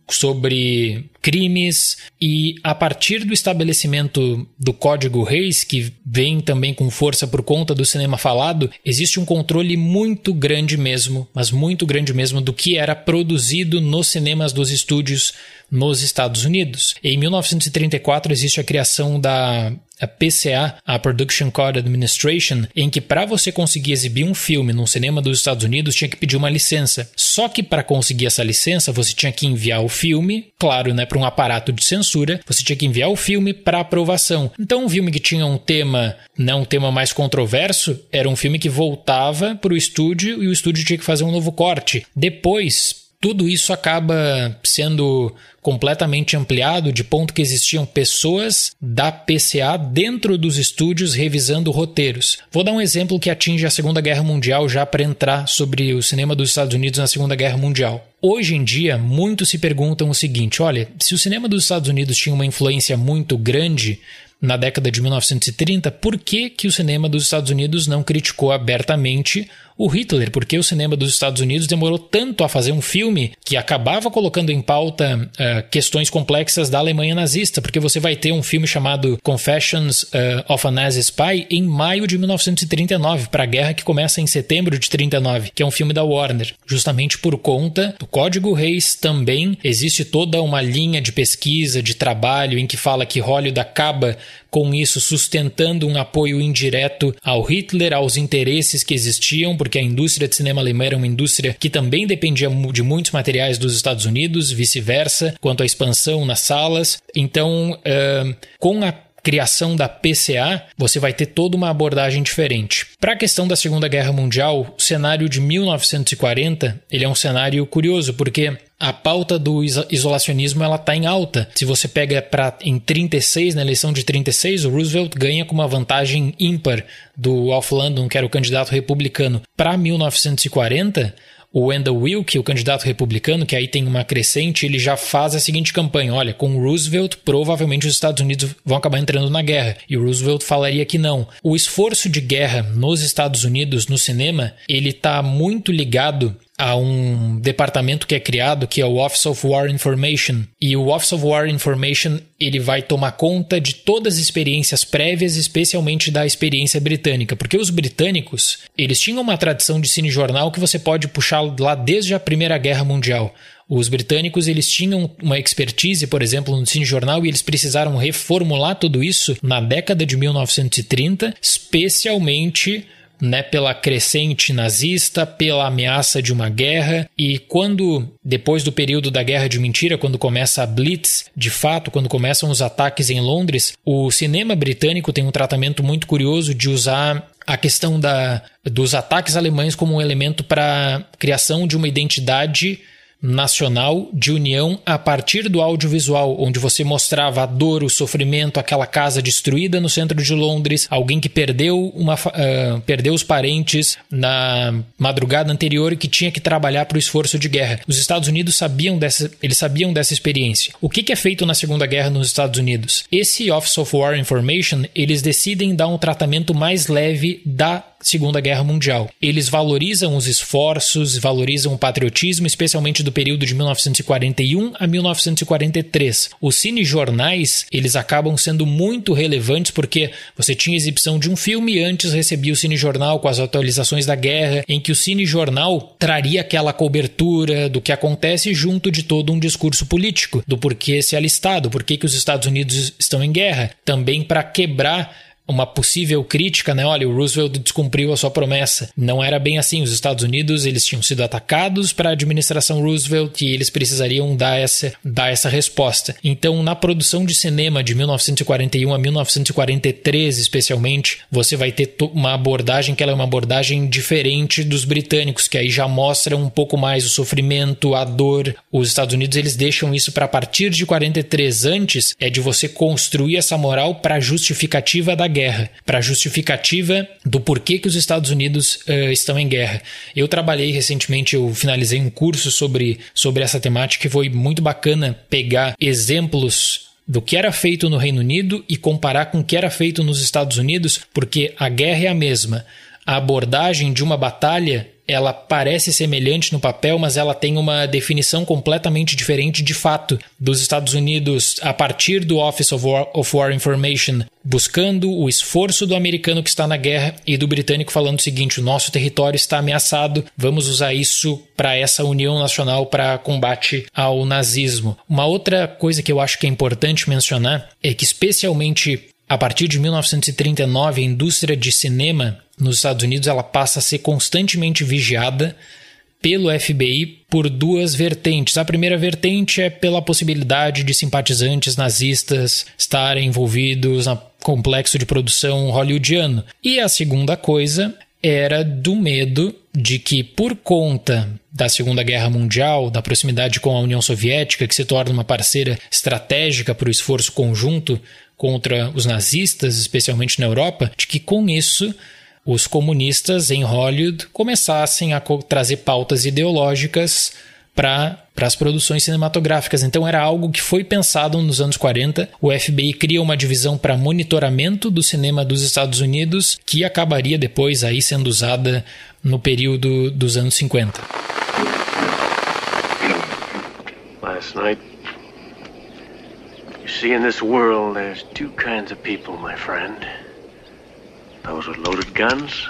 A: sobre crimes e a partir do estabelecimento do Código Reis, que vem também com força por conta do cinema falado, existe um controle muito grande mesmo, mas muito grande mesmo do que era produzido nos cinemas dos estúdios nos Estados Unidos. Em 1934 existe a criação da a PCA, a Production Code Administration, em que para você conseguir exibir um filme num cinema dos Estados Unidos tinha que pedir uma licença. Só que para conseguir essa licença você tinha que enviar o filme, claro, né, para um aparato de censura, você tinha que enviar o filme para aprovação. Então, um filme que tinha um tema, não né, um tema mais controverso, era um filme que voltava para o estúdio e o estúdio tinha que fazer um novo corte. Depois, tudo isso acaba sendo completamente ampliado, de ponto que existiam pessoas da PCA dentro dos estúdios revisando roteiros. Vou dar um exemplo que atinge a Segunda Guerra Mundial já para entrar sobre o cinema dos Estados Unidos na Segunda Guerra Mundial. Hoje em dia, muitos se perguntam o seguinte: olha, se o cinema dos Estados Unidos tinha uma influência muito grande na década de 1930, por que, que o cinema dos Estados Unidos não criticou abertamente o Hitler, porque o cinema dos Estados Unidos demorou tanto a fazer um filme que acabava colocando em pauta uh, questões complexas da Alemanha nazista, porque você vai ter um filme chamado Confessions uh, of a Nazi Spy em maio de 1939, para a guerra que começa em setembro de 39, que é um filme da Warner, justamente por conta do Código Reis também existe toda uma linha de pesquisa, de trabalho em que fala que Hollywood acaba com isso sustentando um apoio indireto ao Hitler, aos interesses que existiam, porque a indústria de cinema alemã era uma indústria que também dependia de muitos materiais dos Estados Unidos, vice-versa, quanto à expansão nas salas. Então, uh, com a criação da PCA, você vai ter toda uma abordagem diferente. Para a questão da Segunda Guerra Mundial, o cenário de 1940, ele é um cenário curioso, porque a pauta do isolacionismo ela está em alta. Se você pega pra, em 36, na eleição de 36, o Roosevelt ganha com uma vantagem ímpar do Alf Landon, que era o candidato republicano, para 1940. O Wendell Wilkie, o candidato republicano, que aí tem uma crescente, ele já faz a seguinte campanha: olha, com Roosevelt, provavelmente os Estados Unidos vão acabar entrando na guerra. E Roosevelt falaria que não. O esforço de guerra nos Estados Unidos, no cinema, ele está muito ligado há um departamento que é criado que é o Office of War Information e o Office of War Information ele vai tomar conta de todas as experiências prévias, especialmente da experiência britânica, porque os britânicos eles tinham uma tradição de cinejornal que você pode puxar lá desde a Primeira Guerra Mundial. Os britânicos eles tinham uma expertise, por exemplo, no cinejornal e eles precisaram reformular tudo isso na década de 1930, especialmente né, pela crescente nazista, pela ameaça de uma guerra, e quando, depois do período da Guerra de Mentira, quando começa a Blitz, de fato, quando começam os ataques em Londres, o cinema britânico tem um tratamento muito curioso de usar a questão da, dos ataques alemães como um elemento para criação de uma identidade nacional de união a partir do audiovisual, onde você mostrava a dor, o sofrimento, aquela casa destruída no centro de Londres, alguém que perdeu, uma, uh, perdeu os parentes na madrugada anterior e que tinha que trabalhar para o esforço de guerra. Os Estados Unidos sabiam dessa, eles sabiam dessa experiência. O que, que é feito na Segunda Guerra nos Estados Unidos? Esse Office of War Information, eles decidem dar um tratamento mais leve da Segunda Guerra Mundial. Eles valorizam os esforços, valorizam o patriotismo, especialmente do período de 1941 a 1943. Os cinejornais, eles acabam sendo muito relevantes porque você tinha exibição de um filme e antes recebia o cinejornal com as atualizações da guerra, em que o cinejornal traria aquela cobertura do que acontece junto de todo um discurso político, do porquê se alistado, por que os Estados Unidos estão em guerra, também para quebrar uma possível crítica, né? Olha, o Roosevelt descumpriu a sua promessa. Não era bem assim. Os Estados Unidos eles tinham sido atacados para a administração Roosevelt e eles precisariam dar essa, dar essa resposta. Então, na produção de cinema de 1941 a 1943, especialmente, você vai ter uma abordagem que ela é uma abordagem diferente dos britânicos, que aí já mostra um pouco mais o sofrimento, a dor. Os Estados Unidos eles deixam isso para partir de 43 antes é de você construir essa moral para justificativa da guerra, para justificativa do porquê que os Estados Unidos uh, estão em guerra. Eu trabalhei recentemente, eu finalizei um curso sobre, sobre essa temática e foi muito bacana pegar exemplos do que era feito no Reino Unido e comparar com o que era feito nos Estados Unidos, porque a guerra é a mesma. A abordagem de uma batalha, ela parece semelhante no papel, mas ela tem uma definição completamente diferente de fato dos Estados Unidos a partir do Office of War, of War Information, buscando o esforço do americano que está na guerra e do britânico falando o seguinte: o nosso território está ameaçado, vamos usar isso para essa união nacional para combate ao nazismo. Uma outra coisa que eu acho que é importante mencionar é que especialmente a partir de 1939, a indústria de cinema nos Estados Unidos, ela passa a ser constantemente vigiada pelo FBI por duas vertentes. A primeira vertente é pela possibilidade de simpatizantes nazistas estarem envolvidos no complexo de produção hollywoodiano. E a segunda coisa era do medo de que, por conta da Segunda Guerra Mundial, da proximidade com a União Soviética, que se torna uma parceira estratégica para o esforço conjunto contra os nazistas, especialmente na Europa, de que com isso os comunistas em Hollywood começassem a trazer pautas ideológicas para para as produções cinematográficas. Então era algo que foi pensado nos anos 40. O FBI cria uma divisão para monitoramento do cinema dos Estados Unidos, que acabaria depois aí sendo usada no período dos anos 50.
B: Last night you see in this world there's two kinds of people, my friend. Those with loaded guns,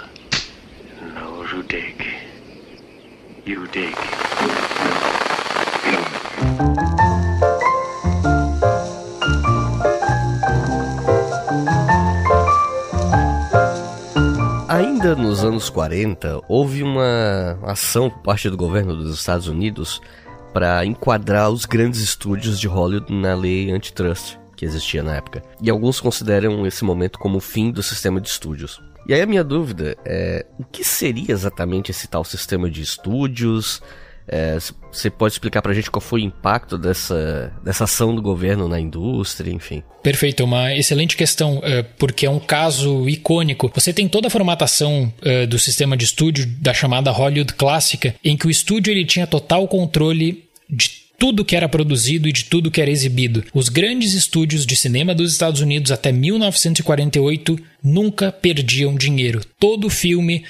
B: and those who dig. You dig. Ainda nos anos 40, houve uma ação por parte do governo dos Estados Unidos para enquadrar os grandes estúdios de Hollywood na lei antitrust que existia na época. E alguns consideram esse momento como o fim do sistema de estúdios. E aí a minha dúvida é o que seria exatamente esse tal sistema de estúdios? É, você é, pode explicar para gente qual foi o impacto dessa, dessa ação do governo na indústria, enfim?
A: Perfeito, uma excelente questão, é, porque é um caso icônico. Você tem toda a formatação é, do sistema de estúdio da chamada Hollywood clássica, em que o estúdio ele tinha total controle de tudo que era produzido e de tudo que era exibido. Os grandes estúdios de cinema dos Estados Unidos até 1948 nunca perdiam dinheiro. Todo filme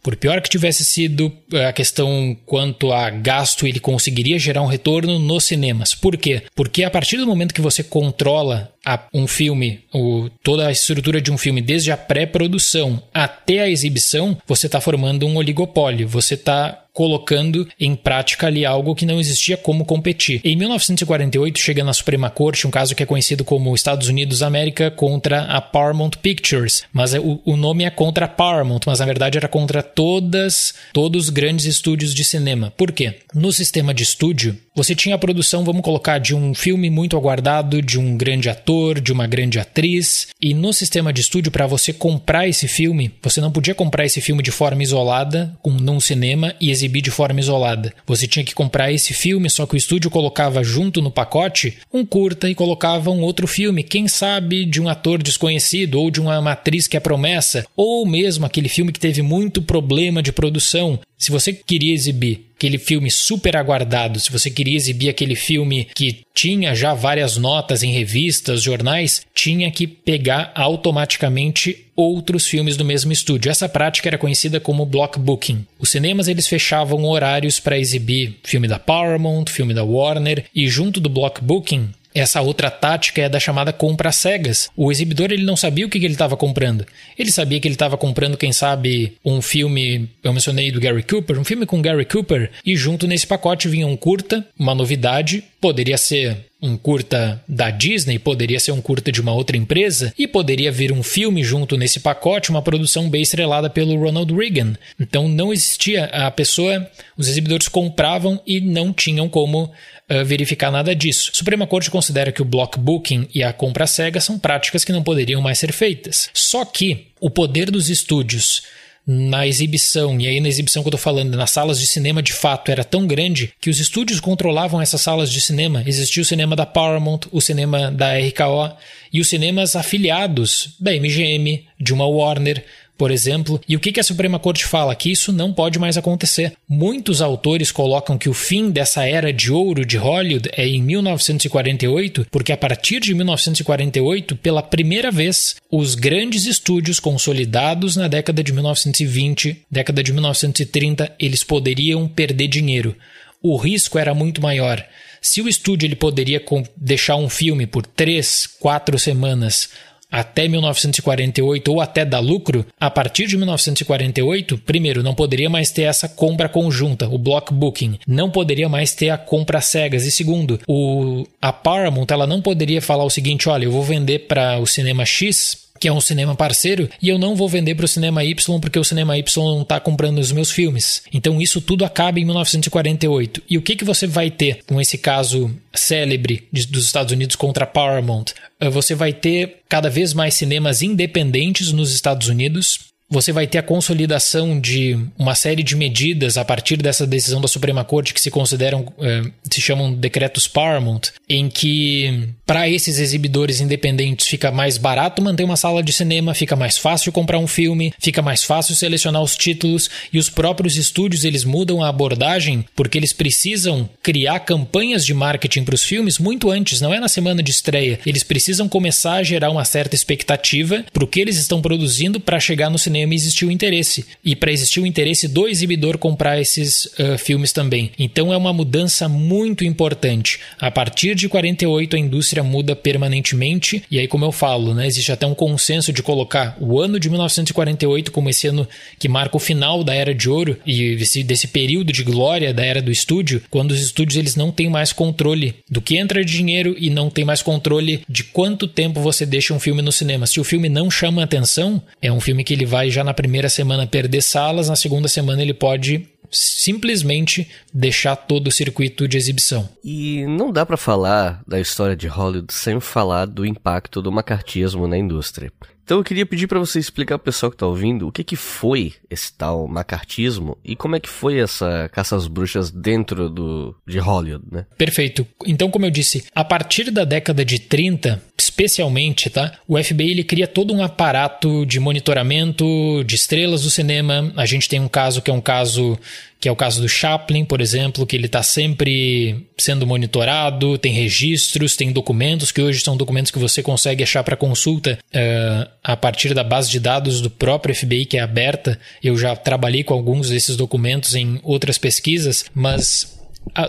A: por pior que tivesse sido eh, a questão quanto a gasto, ele conseguiria gerar um retorno nos cinemas. Por quê? Porque a partir do momento que você controla a, um filme, o, toda a estrutura de um filme, desde a pré-produção até a exibição, você está formando um oligopólio. Você está colocando em prática ali algo que não existia como competir. Em 1948, chega na Suprema Corte um caso que é conhecido como Estados Unidos América contra a Paramount Pictures, mas é, o, o nome é contra a Paramount, mas na verdade era contra todas, todos os grandes estúdios de cinema. Por quê? No sistema de estúdio, você tinha a produção, vamos colocar, de um filme muito aguardado, de um grande ator, de uma grande atriz, e no sistema de estúdio, para você comprar esse filme, você não podia comprar esse filme de forma isolada, num cinema e exibir exibir de forma isolada. Você tinha que comprar esse filme, só que o estúdio colocava junto no pacote um curta e colocava um outro filme, quem sabe de um ator desconhecido ou de uma matriz que é promessa, ou mesmo aquele filme que teve muito problema de produção, se você queria exibir aquele filme super aguardado, se você queria exibir aquele filme que tinha já várias notas em revistas, jornais, tinha que pegar automaticamente outros filmes do mesmo estúdio. Essa prática era conhecida como block booking. Os cinemas eles fechavam horários para exibir filme da Paramount, filme da Warner e junto do block booking essa outra tática é da chamada compra cegas. O exibidor ele não sabia o que, que ele estava comprando. Ele sabia que ele estava comprando, quem sabe, um filme, eu mencionei do Gary Cooper, um filme com Gary Cooper, e junto nesse pacote vinha um curta, uma novidade, poderia ser um curta da Disney, poderia ser um curta de uma outra empresa, e poderia vir um filme junto nesse pacote, uma produção bem estrelada pelo Ronald Reagan. Então não existia, a pessoa, os exibidores compravam e não tinham como uh, verificar nada disso. A Suprema Corte considera que o block booking e a compra cega são práticas que não poderiam mais ser feitas. Só que o poder dos estúdios na exibição, e aí na exibição que eu tô falando, nas salas de cinema de fato, era tão grande que os estúdios controlavam essas salas de cinema. Existia o cinema da Paramount, o cinema da RKO e os cinemas afiliados da MGM, de uma Warner, por exemplo. E o que a Suprema Corte fala? Que isso não pode mais acontecer. Muitos autores colocam que o fim dessa era de ouro de Hollywood é em 1948, porque a partir de 1948, pela primeira vez, os grandes estúdios consolidados na década de 1920, década de 1930, eles poderiam perder dinheiro. O risco era muito maior. Se o estúdio ele poderia deixar um filme por três, quatro semanas até 1948 ou até dar lucro, a partir de 1948, primeiro, não poderia mais ter essa compra conjunta, o block booking, não poderia mais ter a compra cegas, e segundo, o, a Paramount ela não poderia falar o seguinte: olha, eu vou vender para o cinema X que é um cinema parceiro, e eu não vou vender para o cinema Y porque o cinema Y não está comprando os meus filmes. Então isso tudo acaba em 1948. E o que, que você vai ter com esse caso célebre de, dos Estados Unidos contra Paramount? Eh, você vai ter cada vez mais cinemas independentes nos Estados Unidos você vai ter a consolidação de uma série de medidas a partir dessa decisão da Suprema Corte que se consideram, eh, se chamam decretos Paramount, em que para esses exibidores independentes fica mais barato manter uma sala de cinema, fica mais fácil comprar um filme, fica mais fácil selecionar os títulos e os próprios estúdios eles mudam a abordagem porque eles precisam criar campanhas de marketing para os filmes muito antes, não é na semana de estreia. Eles precisam começar a gerar uma certa expectativa para o que eles estão produzindo para chegar no cinema cinema existiu interesse. E para existir o interesse do exibidor comprar esses uh, filmes também. Então é uma mudança muito importante. A partir de 48 a indústria muda permanentemente. E aí, como eu falo, né, existe até um consenso de colocar o ano de 1948 como esse ano que marca o final da Era de Ouro e desse, desse período de glória da Era do Estúdio, quando os estúdios eles não têm mais controle do que entra de dinheiro e não tem mais controle de quanto tempo você deixa um filme no cinema. Se o filme não chama atenção, é um filme que ele vai vai já na primeira semana perder salas, na segunda semana ele pode simplesmente deixar todo o circuito de exibição.
B: E não dá para falar da história de Hollywood sem falar do impacto do macartismo na indústria. Então eu queria pedir para você explicar pro pessoal que tá ouvindo o que que foi esse tal macartismo e como é que foi essa caça às bruxas dentro do de Hollywood, né?
A: Perfeito. Então, como eu disse, a partir da década de 30, especialmente, tá? O FBI ele cria todo um aparato de monitoramento de estrelas do cinema. A gente tem um caso que é um caso que é o caso do Chaplin, por exemplo, que ele está sempre sendo monitorado, tem registros, tem documentos, que hoje são documentos que você consegue achar para consulta uh, a partir da base de dados do próprio FBI, que é aberta. Eu já trabalhei com alguns desses documentos em outras pesquisas, mas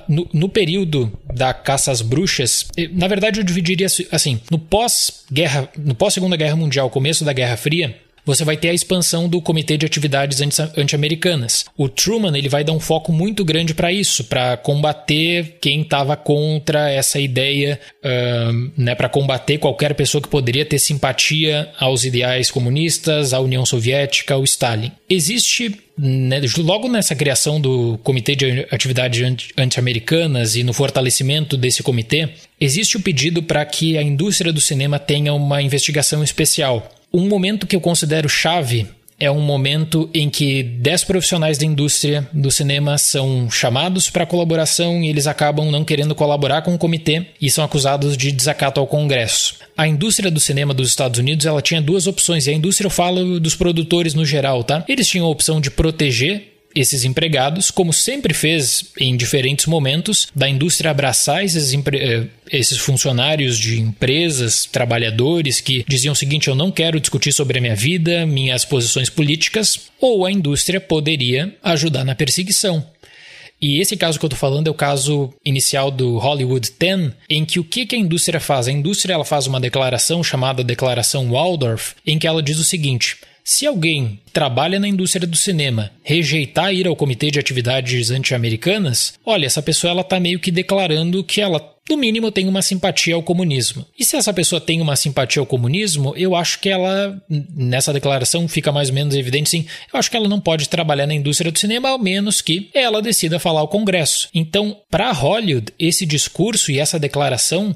A: no, no, período da caça às bruxas, eh, na verdade eu dividiria assim, no pós-guerra, no pós-segunda guerra mundial, começo da Guerra Fria, você vai ter a expansão do Comitê de Atividades Anti-Americanas. O Truman ele vai dar um foco muito grande para isso, para combater quem estava contra essa ideia, né, para combater qualquer pessoa que poderia ter simpatia aos ideais comunistas, à União Soviética, ao Stalin. Existe né, logo nessa criação do Comitê de Atividades Anti-Americanas e no fortalecimento desse comitê, existe o pedido para que a indústria do cinema tenha uma investigação especial um momento que eu considero chave é um momento em que 10 profissionais da indústria do cinema são chamados para colaboração e eles acabam não querendo colaborar com o comitê e são acusados de desacato ao Congresso. A indústria do cinema dos Estados Unidos ela tinha duas opções, e a indústria eu falo dos produtores no geral, tá? Eles tinham a opção de proteger esses empregados, como sempre fez em diferentes momentos, da indústria abraçar esses, eh, esses funcionários de empresas, trabalhadores que diziam o seguinte: eu não quero discutir sobre a minha vida, minhas posições políticas, ou a indústria poderia ajudar na perseguição. E esse caso que eu estou falando é o caso inicial do Hollywood 10, em que o que, que a indústria faz? A indústria ela faz uma declaração chamada Declaração Waldorf, em que ela diz o seguinte: se alguém que trabalha na indústria do cinema rejeitar ir ao comitê de atividades anti-americanas, olha, essa pessoa ela tá meio que declarando que ela no mínimo tem uma simpatia ao comunismo. E se essa pessoa tem uma simpatia ao comunismo, eu acho que ela nessa declaração fica mais ou menos evidente sim, eu acho que ela não pode trabalhar na indústria do cinema ao menos que ela decida falar ao Congresso. Então, para Hollywood, esse discurso e essa declaração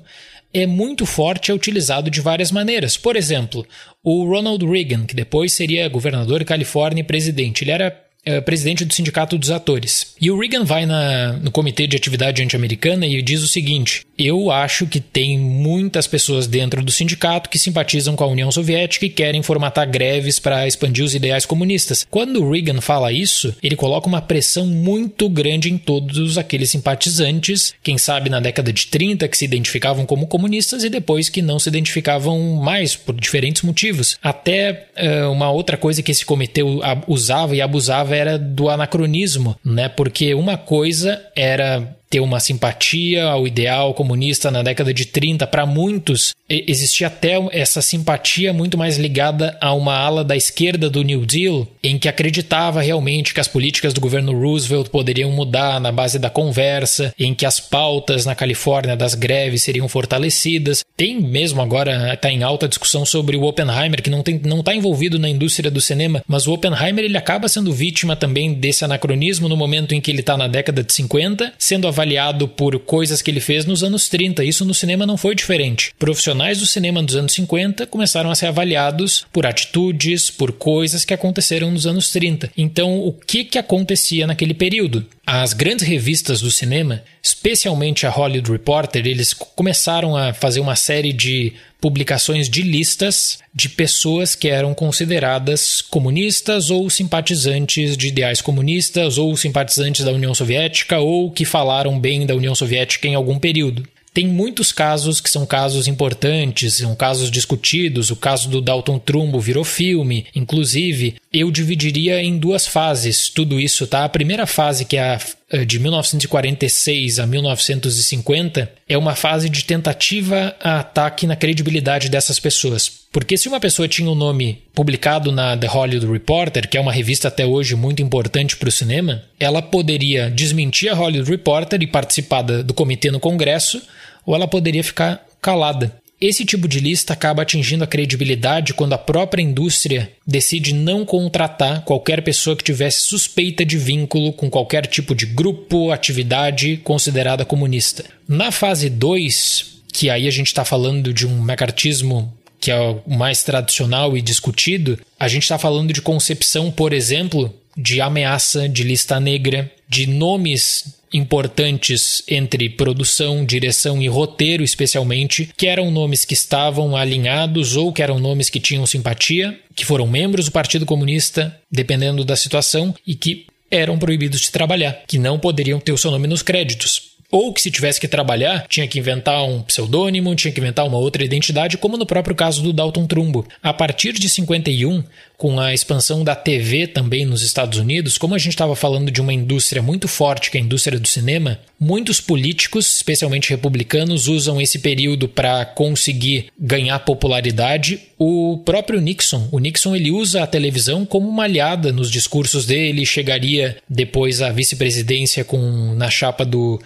A: é muito forte e é utilizado de várias maneiras. Por exemplo, o Ronald Reagan, que depois seria governador de Califórnia e presidente, ele era é, presidente do Sindicato dos Atores. E o Reagan vai na, no Comitê de Atividade Anti-Americana e diz o seguinte: Eu acho que tem muitas pessoas dentro do sindicato que simpatizam com a União Soviética e querem formatar greves para expandir os ideais comunistas. Quando o Reagan fala isso, ele coloca uma pressão muito grande em todos aqueles simpatizantes, quem sabe na década de 30 que se identificavam como comunistas e depois que não se identificavam mais por diferentes motivos. Até é, uma outra coisa que esse comitê usava e abusava era do anacronismo, né? Porque uma coisa era ter uma simpatia ao ideal comunista na década de 30 para muitos existia até essa simpatia muito mais ligada a uma ala da esquerda do New Deal, em que acreditava realmente que as políticas do governo Roosevelt poderiam mudar na base da conversa, em que as pautas na Califórnia das greves seriam fortalecidas. Tem mesmo agora, está em alta discussão sobre o Oppenheimer, que não está envolvido na indústria do cinema, mas o Oppenheimer ele acaba sendo vítima também desse anacronismo no momento em que ele está na década de 50, sendo avaliado por coisas que ele fez nos anos 30. Isso no cinema não foi diferente. profissional profissionais do cinema dos anos 50 começaram a ser avaliados por atitudes, por coisas que aconteceram nos anos 30. Então, o que, que acontecia naquele período? As grandes revistas do cinema, especialmente a Hollywood Reporter, eles começaram a fazer uma série de publicações de listas de pessoas que eram consideradas comunistas ou simpatizantes de ideais comunistas ou simpatizantes da União Soviética ou que falaram bem da União Soviética em algum período. Tem muitos casos que são casos importantes, são casos discutidos. O caso do Dalton Trumbo virou filme, inclusive. Eu dividiria em duas fases tudo isso, tá? A primeira fase, que é a, eh, de 1946 a 1950, é uma fase de tentativa a ataque na credibilidade dessas pessoas. Porque se uma pessoa tinha o um nome publicado na The Hollywood Reporter, que é uma revista até hoje muito importante para o cinema, ela poderia desmentir a Hollywood Reporter e participar do comitê no Congresso ou ela poderia ficar calada. Esse tipo de lista acaba atingindo a credibilidade quando a própria indústria decide não contratar qualquer pessoa que tivesse suspeita de vínculo com qualquer tipo de grupo, atividade considerada comunista. Na fase 2, que aí a gente está falando de um macartismo que é o mais tradicional e discutido, a gente está falando de concepção, por exemplo, de ameaça, de lista negra, de nomes importantes entre produção, direção e roteiro, especialmente, que eram nomes que estavam alinhados ou que eram nomes que tinham simpatia, que foram membros do Partido Comunista, dependendo da situação, e que eram proibidos de trabalhar, que não poderiam ter o seu nome nos créditos ou que se tivesse que trabalhar, tinha que inventar um pseudônimo, tinha que inventar uma outra identidade, como no próprio caso do Dalton Trumbo. A partir de 51, com a expansão da TV também nos Estados Unidos, como a gente estava falando de uma indústria muito forte, que é a indústria do cinema, muitos políticos, especialmente republicanos, usam esse período para conseguir ganhar popularidade. O próprio Nixon, o Nixon ele usa a televisão como uma aliada nos discursos dele, chegaria depois à vice-presidência com na chapa do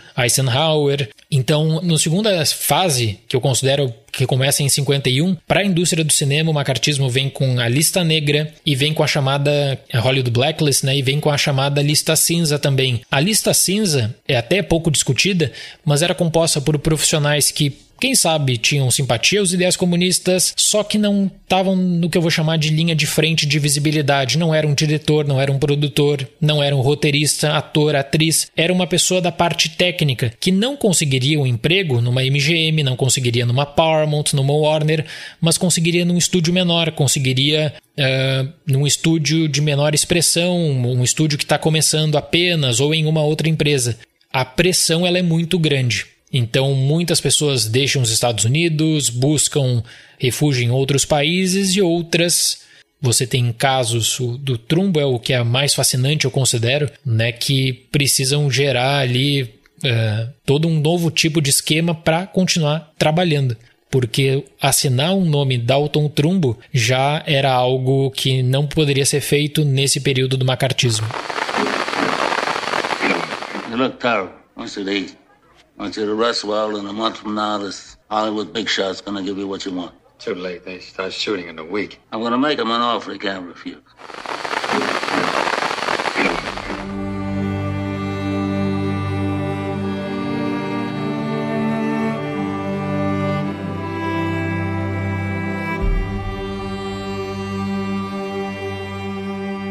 A: Eisenhower. Então, na segunda fase, que eu considero que começa em 51, para a indústria do cinema, o macartismo vem com a lista negra e vem com a chamada Hollywood Blacklist, né? E vem com a chamada lista cinza também. A lista cinza é até pouco discutida, mas era composta por profissionais que quem sabe, tinham simpatia aos ideais comunistas, só que não estavam no que eu vou chamar de linha de frente de visibilidade. Não era um diretor, não era um produtor, não era um roteirista, ator, atriz. Era uma pessoa da parte técnica que não conseguiria um emprego numa MGM, não conseguiria numa Paramount, numa Warner, mas conseguiria num estúdio menor, conseguiria Uh, num estúdio de menor expressão, um estúdio que está começando apenas ou em uma outra empresa. A pressão ela é muito grande. Então, muitas pessoas deixam os Estados Unidos, buscam refúgio em outros países e outras. Você tem casos do Trumbo, é o que é mais fascinante, eu considero, né, que precisam gerar ali é, todo um novo tipo de esquema para continuar trabalhando porque assinar um nome Dalton Trumbo já era algo que não poderia ser feito nesse período do macartismo.
B: Look, Carl, what's the I want you to rest well, and a month from now, this Hollywood big shot's gonna give you what you want. Too late. They start shooting in a week. I'm gonna make him an offer he can't refuse.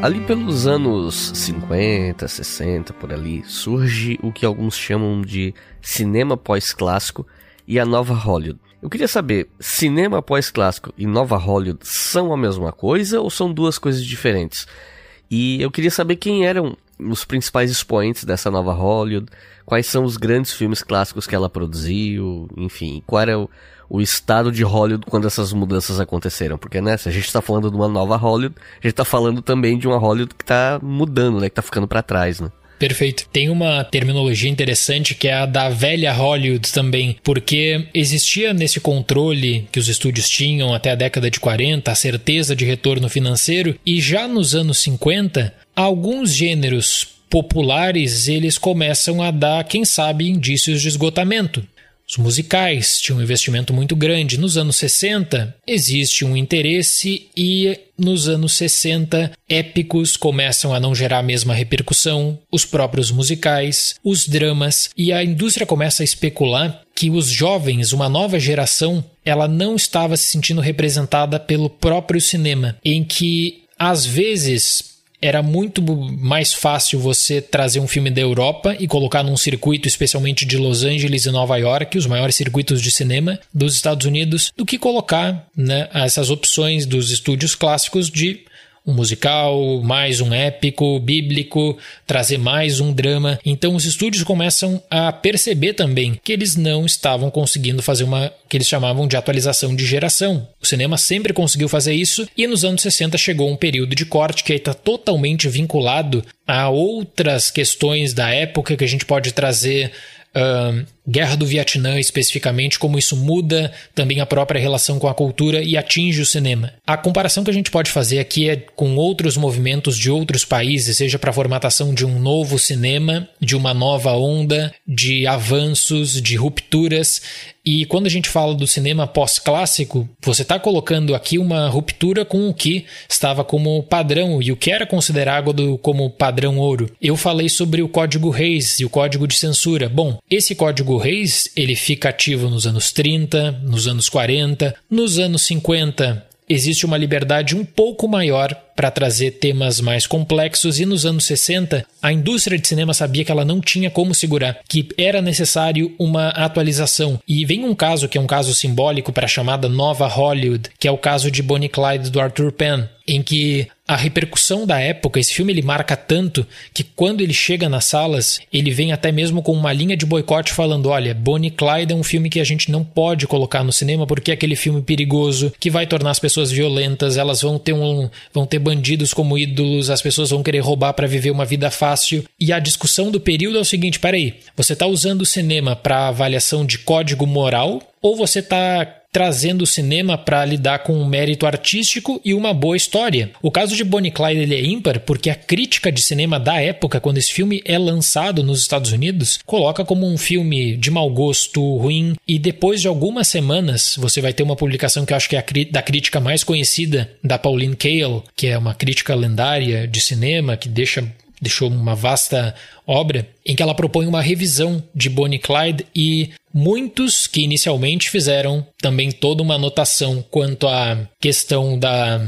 B: Ali pelos anos 50, 60, por ali, surge o que alguns chamam de cinema pós-clássico e a nova Hollywood. Eu queria saber, cinema pós-clássico e nova Hollywood são a mesma coisa ou são duas coisas diferentes? E eu queria saber quem eram os principais expoentes dessa nova Hollywood, quais são os grandes filmes clássicos que ela produziu, enfim, qual era o, o estado de Hollywood quando essas mudanças aconteceram. Porque, né, se a gente tá falando de uma nova Hollywood, a gente tá falando também de uma Hollywood que tá mudando, né, que tá ficando para trás, né.
A: Perfeito. Tem uma terminologia interessante que é a da velha Hollywood também, porque existia nesse controle que os estúdios tinham até a década de 40 a certeza de retorno financeiro e já nos anos 50 alguns gêneros populares eles começam a dar, quem sabe, indícios de esgotamento. Os musicais tinham um investimento muito grande. Nos anos 60, existe um interesse e nos anos 60, épicos começam a não gerar a mesma repercussão, os próprios musicais, os dramas, e a indústria começa a especular que os jovens, uma nova geração, ela não estava se sentindo representada pelo próprio cinema, em que às vezes era muito mais fácil você trazer um filme da Europa e colocar num circuito, especialmente de Los Angeles e Nova York, os maiores circuitos de cinema dos Estados Unidos, do que colocar né, essas opções dos estúdios clássicos de um musical, mais um épico, bíblico, trazer mais um drama. Então os estúdios começam a perceber também que eles não estavam conseguindo fazer uma que eles chamavam de atualização de geração. O cinema sempre conseguiu fazer isso e nos anos 60 chegou um período de corte que está totalmente vinculado a outras questões da época que a gente pode trazer. Uh, guerra do Vietnã especificamente, como isso muda também a própria relação com a cultura e atinge o cinema. A comparação que a gente pode fazer aqui é com outros movimentos de outros países, seja para a formatação de um novo cinema, de uma nova onda, de avanços, de rupturas. E quando a gente fala do cinema pós-clássico, você está colocando aqui uma ruptura com o que estava como padrão e o que era considerado como padrão ouro. Eu falei sobre o Código Reis e o Código de Censura. Bom, esse Código o Reis, ele fica ativo nos anos 30, nos anos 40, nos anos 50, existe uma liberdade um pouco maior para trazer temas mais complexos e nos anos 60 a indústria de cinema sabia que ela não tinha como segurar, que era necessário uma atualização. E vem um caso que é um caso simbólico para a chamada nova Hollywood, que é o caso de Bonnie Clyde do Arthur Penn, em que a repercussão da época, esse filme ele marca tanto que quando ele chega nas salas, ele vem até mesmo com uma linha de boicote falando: olha, Bonnie Clyde é um filme que a gente não pode colocar no cinema porque é aquele filme perigoso que vai tornar as pessoas violentas, elas vão ter um, vão ter bandidos como ídolos, as pessoas vão querer roubar para viver uma vida fácil. E a discussão do período é o seguinte: peraí, você está usando o cinema para avaliação de código moral ou você está trazendo o cinema para lidar com um mérito artístico e uma boa história. O caso de Bonnie Clyde ele é ímpar porque a crítica de cinema da época, quando esse filme é lançado nos Estados Unidos, coloca como um filme de mau gosto, ruim, e depois de algumas semanas você vai ter uma publicação que eu acho que é da crítica mais conhecida da Pauline Kael, que é uma crítica lendária de cinema que deixa deixou uma vasta obra em que ela propõe uma revisão de Bonnie Clyde e muitos que inicialmente fizeram também toda uma anotação quanto à questão da,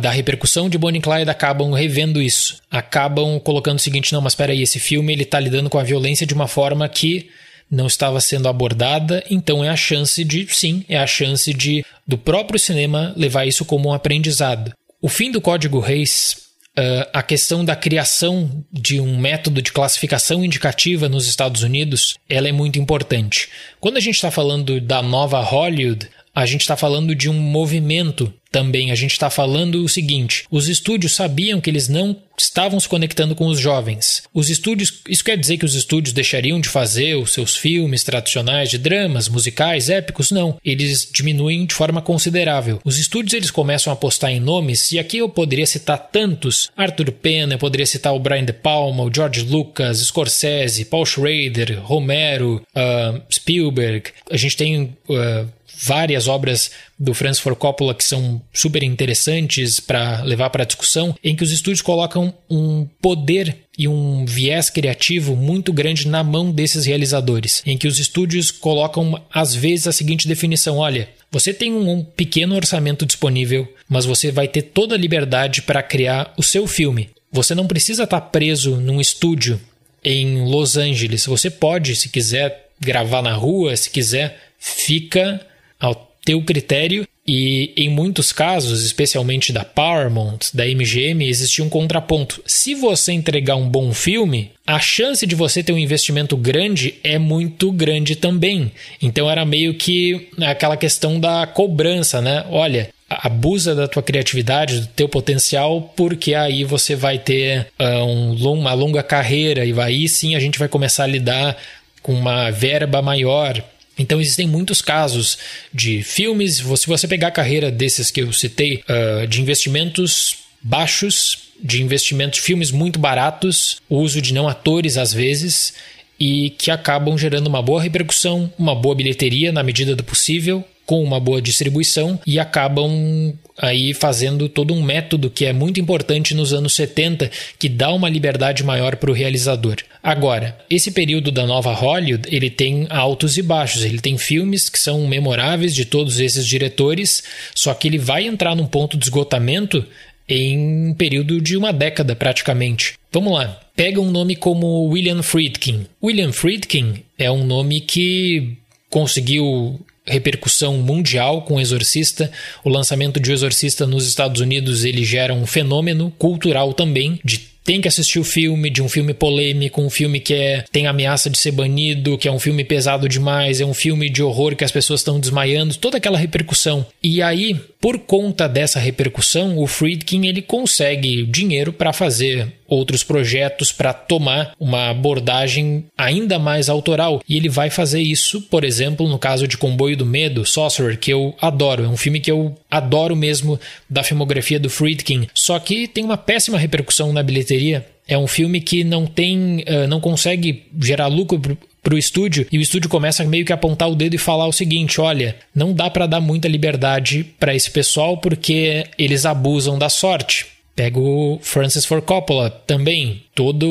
A: da repercussão de Bonnie Clyde acabam revendo isso, acabam colocando o seguinte, não, mas espera aí, esse filme ele está lidando com a violência de uma forma que não estava sendo abordada, então é a chance de, sim, é a chance de do próprio cinema levar isso como um aprendizado. O fim do Código Reis Uh, a questão da criação de um método de classificação indicativa nos Estados Unidos ela é muito importante. Quando a gente está falando da nova Hollywood, a gente está falando de um movimento também. A gente está falando o seguinte: os estúdios sabiam que eles não estavam se conectando com os jovens. Os estúdios, isso quer dizer que os estúdios deixariam de fazer os seus filmes tradicionais de dramas, musicais, épicos? Não, eles diminuem de forma considerável. Os estúdios eles começam a apostar em nomes e aqui eu poderia citar tantos: Arthur Penn, eu poderia citar o Brian De Palma, o George Lucas, Scorsese, Paul Schrader, Romero, uh, Spielberg. A gente tem uh, várias obras do Francis Ford Coppola que são super interessantes para levar para discussão, em que os estúdios colocam um poder e um viés criativo muito grande na mão desses realizadores, em que os estúdios colocam às vezes a seguinte definição: olha, você tem um pequeno orçamento disponível, mas você vai ter toda a liberdade para criar o seu filme. Você não precisa estar tá preso num estúdio em Los Angeles. Você pode, se quiser, gravar na rua, se quiser, fica ao teu critério e em muitos casos, especialmente da Paramount, da MGM, existia um contraponto. Se você entregar um bom filme, a chance de você ter um investimento grande é muito grande também. Então era meio que aquela questão da cobrança, né? Olha, abusa da tua criatividade, do teu potencial, porque aí você vai ter ah, uma longa carreira e aí sim a gente vai começar a lidar com uma verba maior então existem muitos casos de filmes. Se você pegar a carreira desses que eu citei, uh, de investimentos baixos, de investimentos, filmes muito baratos, uso de não atores às vezes, e que acabam gerando uma boa repercussão, uma boa bilheteria na medida do possível, com uma boa distribuição e acabam aí fazendo todo um método que é muito importante nos anos 70, que dá uma liberdade maior para o realizador. Agora, esse período da nova Hollywood, ele tem altos e baixos, ele tem filmes que são memoráveis de todos esses diretores, só que ele vai entrar num ponto de esgotamento em um período de uma década praticamente. Vamos lá. Pega um nome como William Friedkin. William Friedkin é um nome que conseguiu repercussão mundial com o Exorcista. O lançamento de O Exorcista nos Estados Unidos ele gera um fenômeno cultural também de tem que assistir o filme, de um filme polêmico, um filme que é, tem ameaça de ser banido, que é um filme pesado demais, é um filme de horror que as pessoas estão desmaiando, toda aquela repercussão. E aí, por conta dessa repercussão, o Friedkin ele consegue dinheiro para fazer outros projetos para tomar uma abordagem ainda mais autoral. E ele vai fazer isso, por exemplo, no caso de Comboio do Medo, Sorcerer, que eu adoro. É um filme que eu adoro mesmo da filmografia do Friedkin. Só que tem uma péssima repercussão na bilheteria. É um filme que não tem, eh, não consegue gerar lucro, pro estúdio e o estúdio começa meio que a apontar o dedo e falar o seguinte: olha, não dá para dar muita liberdade para esse pessoal porque eles abusam da sorte. Pega o Francis Ford Coppola também, toda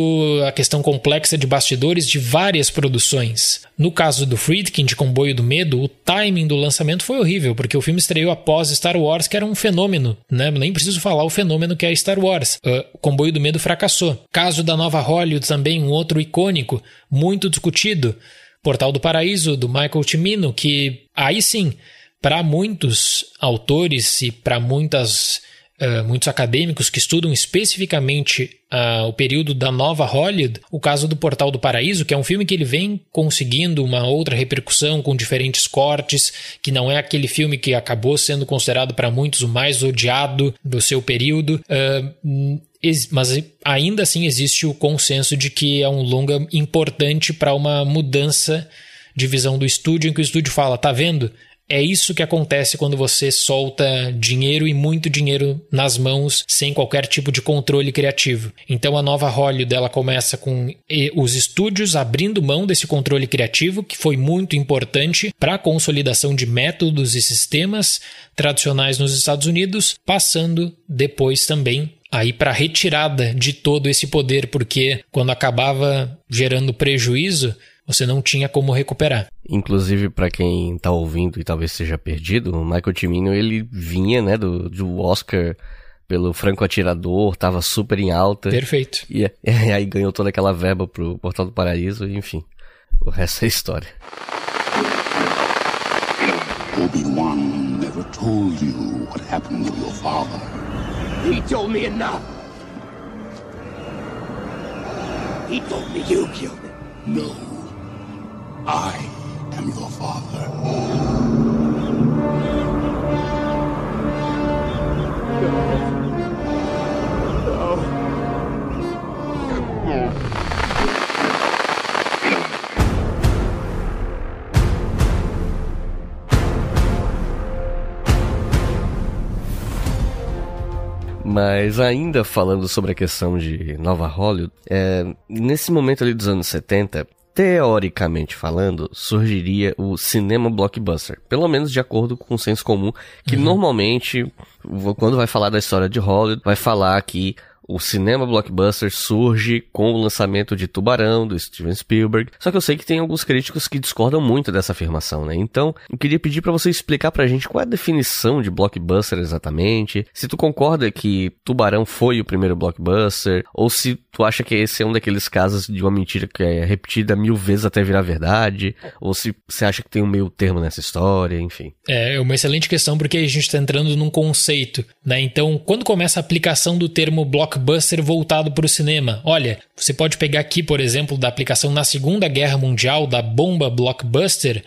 A: a questão complexa de bastidores de várias produções. No caso do Friedkin, de Comboio do Medo, o timing do lançamento foi horrível, porque o filme estreou após Star Wars, que era um fenômeno, né? Nem preciso falar o fenômeno que é Star Wars. Uh, Comboio do Medo fracassou. Caso da Nova Hollywood também, um outro icônico, muito discutido. Portal do Paraíso, do Michael Cimino, que aí sim, para muitos autores e para muitas eh, muitos acadêmicos que estudam especificamente uh, o período da nova Hollywood, o caso do Portal do Paraíso, que é um filme que ele vem conseguindo uma outra repercussão com diferentes cortes, que não é aquele filme que acabou sendo considerado para muitos o mais odiado do seu período. Uh, mas ainda assim existe o consenso de que é um longa importante para uma mudança de visão do estúdio, em que o estúdio fala: tá vendo? É isso que acontece quando você solta dinheiro e muito dinheiro nas mãos sem qualquer tipo de controle criativo. Então a nova Hollywood ela começa com os estúdios abrindo mão desse controle criativo que foi muito importante para a consolidação de métodos e sistemas tradicionais nos Estados Unidos, passando depois também aí para retirada de todo esse poder, porque quando acabava gerando prejuízo, você não tinha como recuperar.
B: Inclusive, para quem tá ouvindo e talvez seja perdido, o Michael Timino, ele vinha, né, do, do Oscar pelo Franco Atirador, tava super em alta. Perfeito. E, (laughs) e aí ganhou toda aquela verba pro Portal do Paraíso, enfim, o resto é história.
A: Obi-Wan never told you what happened to your father. He told me enough. He told me you killed him. No. I am your father.
B: Mas ainda falando sobre a questão de Nova Hollywood, é, nesse momento ali dos anos 70, teoricamente falando, surgiria o cinema blockbuster. Pelo menos de acordo com o senso comum, que uhum. normalmente, quando vai falar da história de Hollywood, vai falar que o cinema blockbuster surge com o lançamento de Tubarão, do Steven Spielberg. Só que eu sei que tem alguns críticos que discordam muito dessa afirmação, né? Então, eu queria pedir para você explicar pra gente qual é a definição de blockbuster exatamente, se tu concorda que Tubarão foi o primeiro blockbuster, ou se tu acha que esse é um daqueles casos de uma mentira que é repetida mil vezes até virar verdade, ou se você acha que tem um meio termo nessa história, enfim.
A: É, é uma excelente questão, porque a gente tá entrando num conceito, né? Então, quando começa a aplicação do termo blockbuster, blockbuster voltado para o cinema. Olha, você pode pegar aqui, por exemplo, da aplicação na Segunda Guerra Mundial da bomba blockbuster,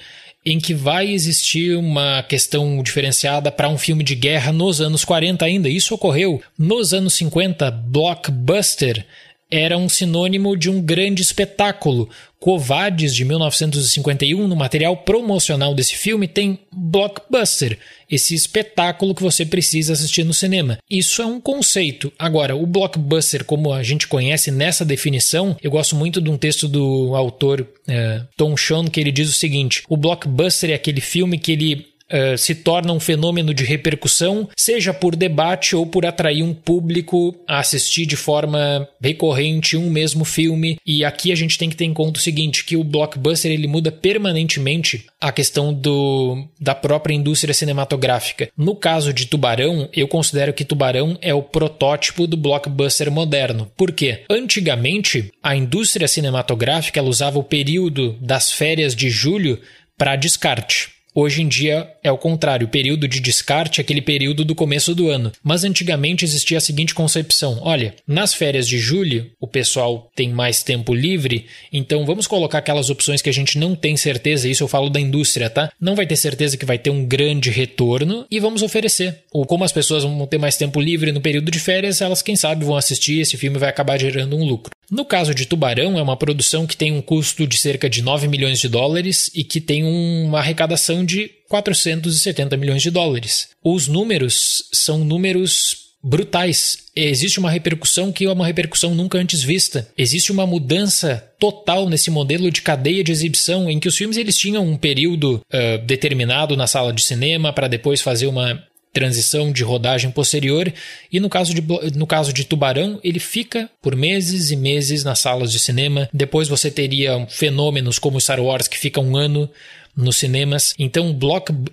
A: em que vai existir uma questão diferenciada para um filme de guerra nos anos 40 ainda. Isso ocorreu nos anos 50, blockbuster era um sinônimo de um grande espetáculo. Covades, de 1951, no material promocional desse filme, tem blockbuster, esse espetáculo que você precisa assistir no cinema. Isso é um conceito. Agora, o blockbuster, como a gente conhece nessa definição, eu gosto muito de um texto do autor é, Tom Sean, que ele diz o seguinte: o blockbuster é aquele filme que ele uh, se torna um fenômeno de repercussão, seja por debate ou por atrair um público a assistir de forma recorrente um mesmo filme. E aqui a gente tem que ter em conta o seguinte, que o blockbuster ele muda permanentemente a questão do, da própria indústria cinematográfica. No caso de Tubarão, eu considero que Tubarão é o protótipo do blockbuster moderno. Por quê? Antigamente, a indústria cinematográfica usava o período das férias de julho para descarte. Hoje em dia é o contrário, o período de descarte é aquele período do começo do ano. Mas antigamente existia a seguinte concepção: olha, nas férias de julho o pessoal tem mais tempo livre, então vamos colocar aquelas opções que a gente não tem certeza, isso eu falo da indústria, tá? Não vai ter certeza que vai ter um grande retorno e vamos oferecer. Ou como as pessoas vão ter mais tempo livre no período de férias, elas quem sabe vão assistir esse filme vai acabar gerando um lucro. No caso de Tubarão, é uma produção que tem um custo de cerca de 9 milhões de dólares e que tem uma arrecadação de 470 milhões de dólares. Os números são números brutais. Existe uma repercussão que é uma repercussão nunca antes vista. Existe uma mudança total nesse modelo de cadeia de exibição em que os filmes eles tinham um período uh, determinado na sala de cinema para depois fazer uma transição de rodagem posterior e no caso, de, no caso de Tubarão ele fica por meses e meses nas salas de cinema. Depois você teria fenômenos como Star Wars que fica um ano nos cinemas. Então, Block uh,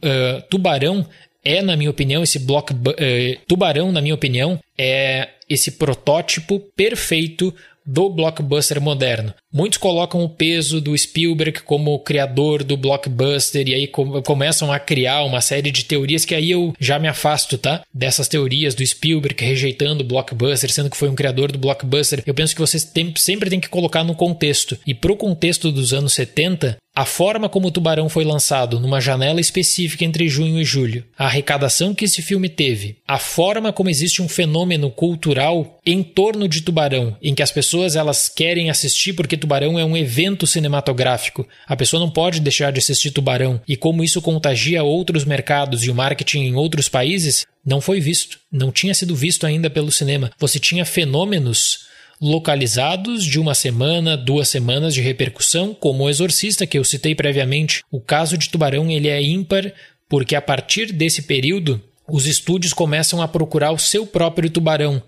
A: Tubarão é, na minha opinião, esse block uh, Tubarão, na minha opinião, é esse protótipo perfeito do blockbuster moderno. Muitos colocam o peso do Spielberg como criador do blockbuster e aí com começam a criar uma série de teorias que aí eu já me afasto, tá? Dessas teorias do Spielberg rejeitando o blockbuster, sendo que foi um criador do blockbuster. Eu penso que vocês tem sempre tem que colocar no contexto. E pro contexto dos anos 70, a forma como o Tubarão foi lançado, numa janela específica entre junho e julho, a arrecadação que esse filme teve, a forma como existe um fenômeno cultural em torno de Tubarão, em que as pessoas elas querem assistir porque Tubarão é um evento cinematográfico. A pessoa não pode deixar de assistir Tubarão. E como isso contagia outros mercados e o marketing em outros países, não foi visto. Não tinha sido visto ainda pelo cinema. Você tinha fenômenos localizados de uma semana, duas semanas de repercussão, como o Exorcista, que eu citei previamente. O caso de Tubarão ele é ímpar, porque a partir desse período, os estúdios começam a procurar o seu próprio tubarão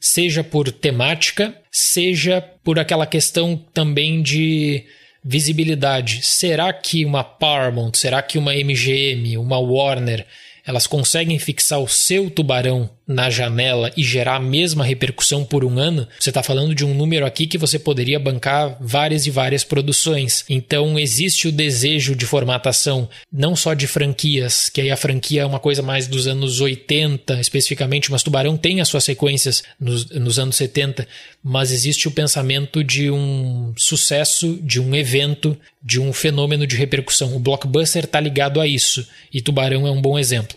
A: seja por temática, seja por aquela questão também de visibilidade. Será que uma Paramount, será que uma MGM, uma Warner, elas conseguem fixar o seu tubarão na janela e gerar a mesma repercussão por um ano, você está falando de um número aqui que você poderia bancar várias e várias produções. Então existe o desejo de formatação não só de franquias, que aí a franquia é uma coisa mais dos anos 80 especificamente, mas Tubarão tem as suas sequências nos, nos anos 70, mas existe o pensamento de um sucesso, de um evento, de um fenômeno de repercussão. O blockbuster está ligado a isso e Tubarão é um bom exemplo.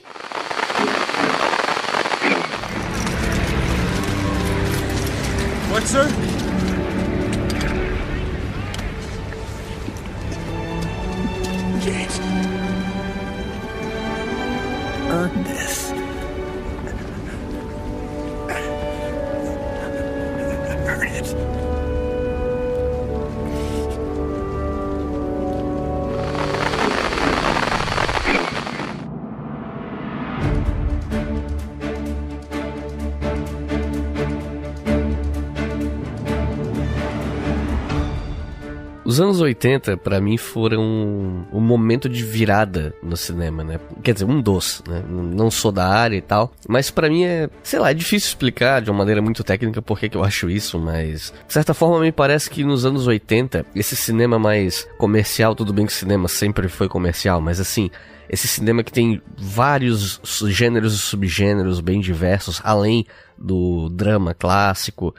A: What,
B: sir? James. Earned it. Os anos 80, para mim, foram um momento de virada no cinema, né? Quer dizer, um dos, né? Não sou da área e tal. Mas para mim é, sei lá, é difícil explicar de uma maneira muito técnica por que eu acho isso, mas. De certa forma, me parece que nos anos 80, esse cinema mais comercial, tudo bem que o cinema sempre foi comercial, mas assim esse cinema que tem vários gêneros e subgêneros bem diversos, além do drama clássico,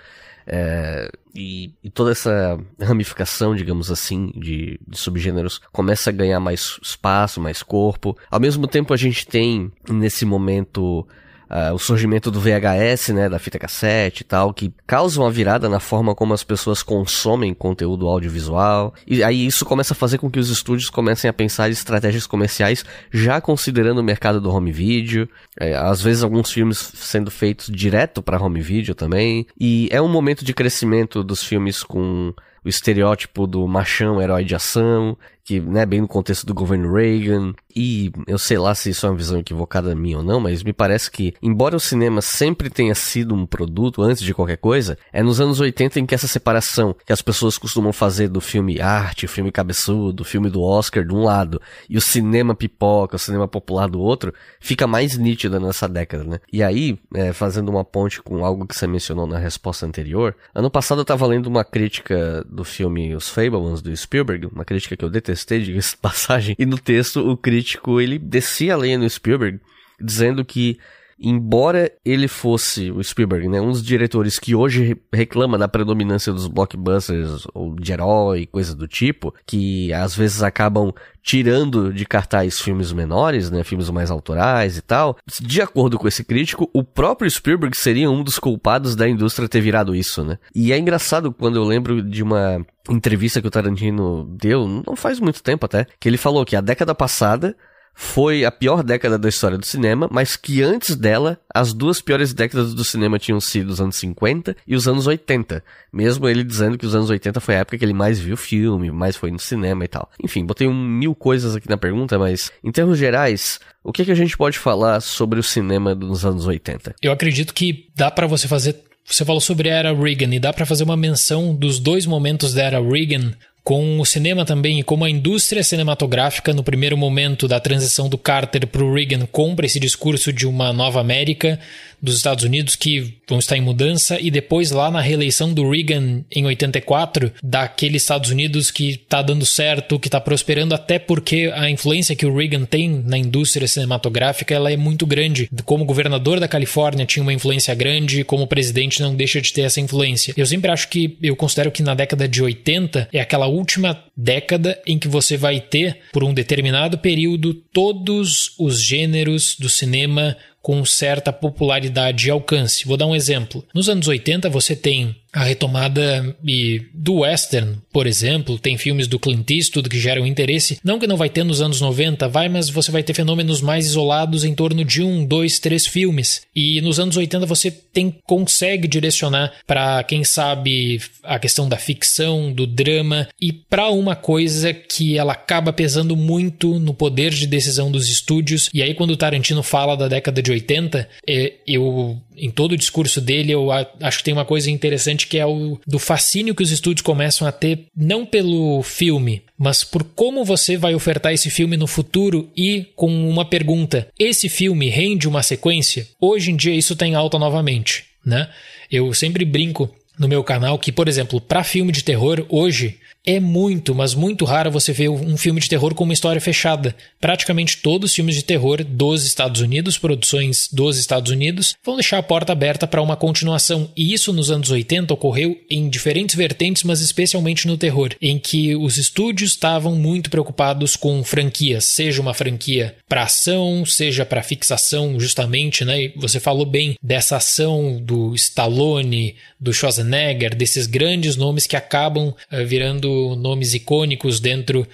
B: é, e, e, toda essa ramificação, digamos assim, de, de, subgêneros começa a ganhar mais espaço, mais corpo. Ao mesmo tempo, a gente tem nesse momento uh, o surgimento do VHS, né, da fita cassete e tal, que causa uma virada na forma como as pessoas consomem conteúdo audiovisual. E aí isso começa a fazer com que os estúdios comecem a pensar em estratégias comerciais já considerando o mercado do home video, é, às vezes alguns filmes sendo feitos direto para home video também. E é um momento de crescimento dos filmes com o estereótipo do machão herói de ação, que, né, bem no contexto do governo Reagan, e eu sei lá se isso é uma visão equivocada minha ou não, mas me parece que, embora o cinema sempre tenha sido um produto antes de qualquer coisa, é nos anos 80 em que essa separação que as pessoas costumam fazer do filme arte, o filme cabeçudo, o filme do Oscar de um lado, e o cinema pipoca, o cinema popular do outro, fica mais nítida nessa década, né? E aí, é, fazendo uma ponte com algo que você mencionou na resposta anterior, ano passado eu tava lendo uma crítica do filme Os Fablemans, do Spielberg, uma crítica que eu detestei detestei, diga-se (laughs) passagem. E no texto, o crítico, ele descia a lenha no Spielberg, dizendo que embora ele fosse o Spielberg, né, um dos diretores que hoje reclama da predominância dos blockbusters ou de herói, coisa do tipo, que às vezes acabam tirando de cartaz filmes menores, né, filmes mais autorais e tal. De acordo com esse crítico, o próprio Spielberg seria um dos culpados da indústria ter virado isso, né? E é engraçado quando eu lembro de uma entrevista que o Tarantino deu, não faz muito tempo até, que ele falou que a década passada foi a pior década da história do cinema, mas que antes dela, as duas piores décadas do cinema tinham sido os anos 50 e os anos 80. Mesmo ele dizendo que os anos 80 foi a época que ele mais viu filme, mais foi no cinema e tal. Enfim, botei um mil coisas aqui na pergunta, mas em termos gerais, o que, é que a gente pode falar sobre o cinema dos anos 80?
A: Eu acredito que dá para você fazer você falou sobre a era Reagan e dá para fazer uma menção dos dois momentos da era Reagan com o cinema também e como a indústria cinematográfica, no primeiro momento da transição do Carter para o Reagan, compra esse discurso de uma nova América dos Estados Unidos que vão estar em mudança, e depois lá na reeleição do Reagan em 84, daquele Estados Unidos que está dando certo, que está prosperando, até porque a influência que o Reagan tem na indústria cinematográfica ela é muito grande. Como governador da Califórnia tinha uma influência grande, como presidente não deixa de ter essa influência. Eu sempre acho que, eu considero que na década de 80 é aquela última década em que você vai ter, por um determinado período, todos os gêneros do cinema com certa popularidade e alcance. Vou dar um exemplo. Nos anos 80 você tem a retomada e, do western, por exemplo, tem filmes do Clint Eastwood que geram interesse. Não que não vai ter nos anos 90, vai, mas você vai ter fenômenos mais isolados em torno de um, dois, três filmes. E nos anos 80 você tem consegue direcionar para quem sabe a questão da ficção, do drama e para uma coisa que ela acaba pesando muito no poder de decisão dos estúdios. E aí quando Tarantino fala da década de 80, é, eu em todo o discurso dele, eu acho que tem uma coisa interessante que é o do fascínio que os estúdios começam a ter, não pelo filme, mas por como você vai ofertar esse filme no futuro e com uma pergunta: esse filme rende uma sequência? Hoje em dia isso tem tá alta novamente, né? Eu sempre brinco no meu canal que, por exemplo, para filme de terror hoje, é muito, mas muito raro você ver um filme de terror com uma história fechada. Praticamente todos os filmes de terror dos Estados Unidos, produções dos Estados Unidos, vão deixar a porta aberta para uma continuação, e isso nos anos 80 ocorreu em diferentes vertentes, mas especialmente no terror, em que os estúdios estavam muito preocupados com franquias, seja uma franquia para ação, seja para fixação, justamente, né? E você falou bem dessa ação do Stallone, do Schwarzenegger, desses grandes nomes que acabam eh, virando nomes icônicos dentro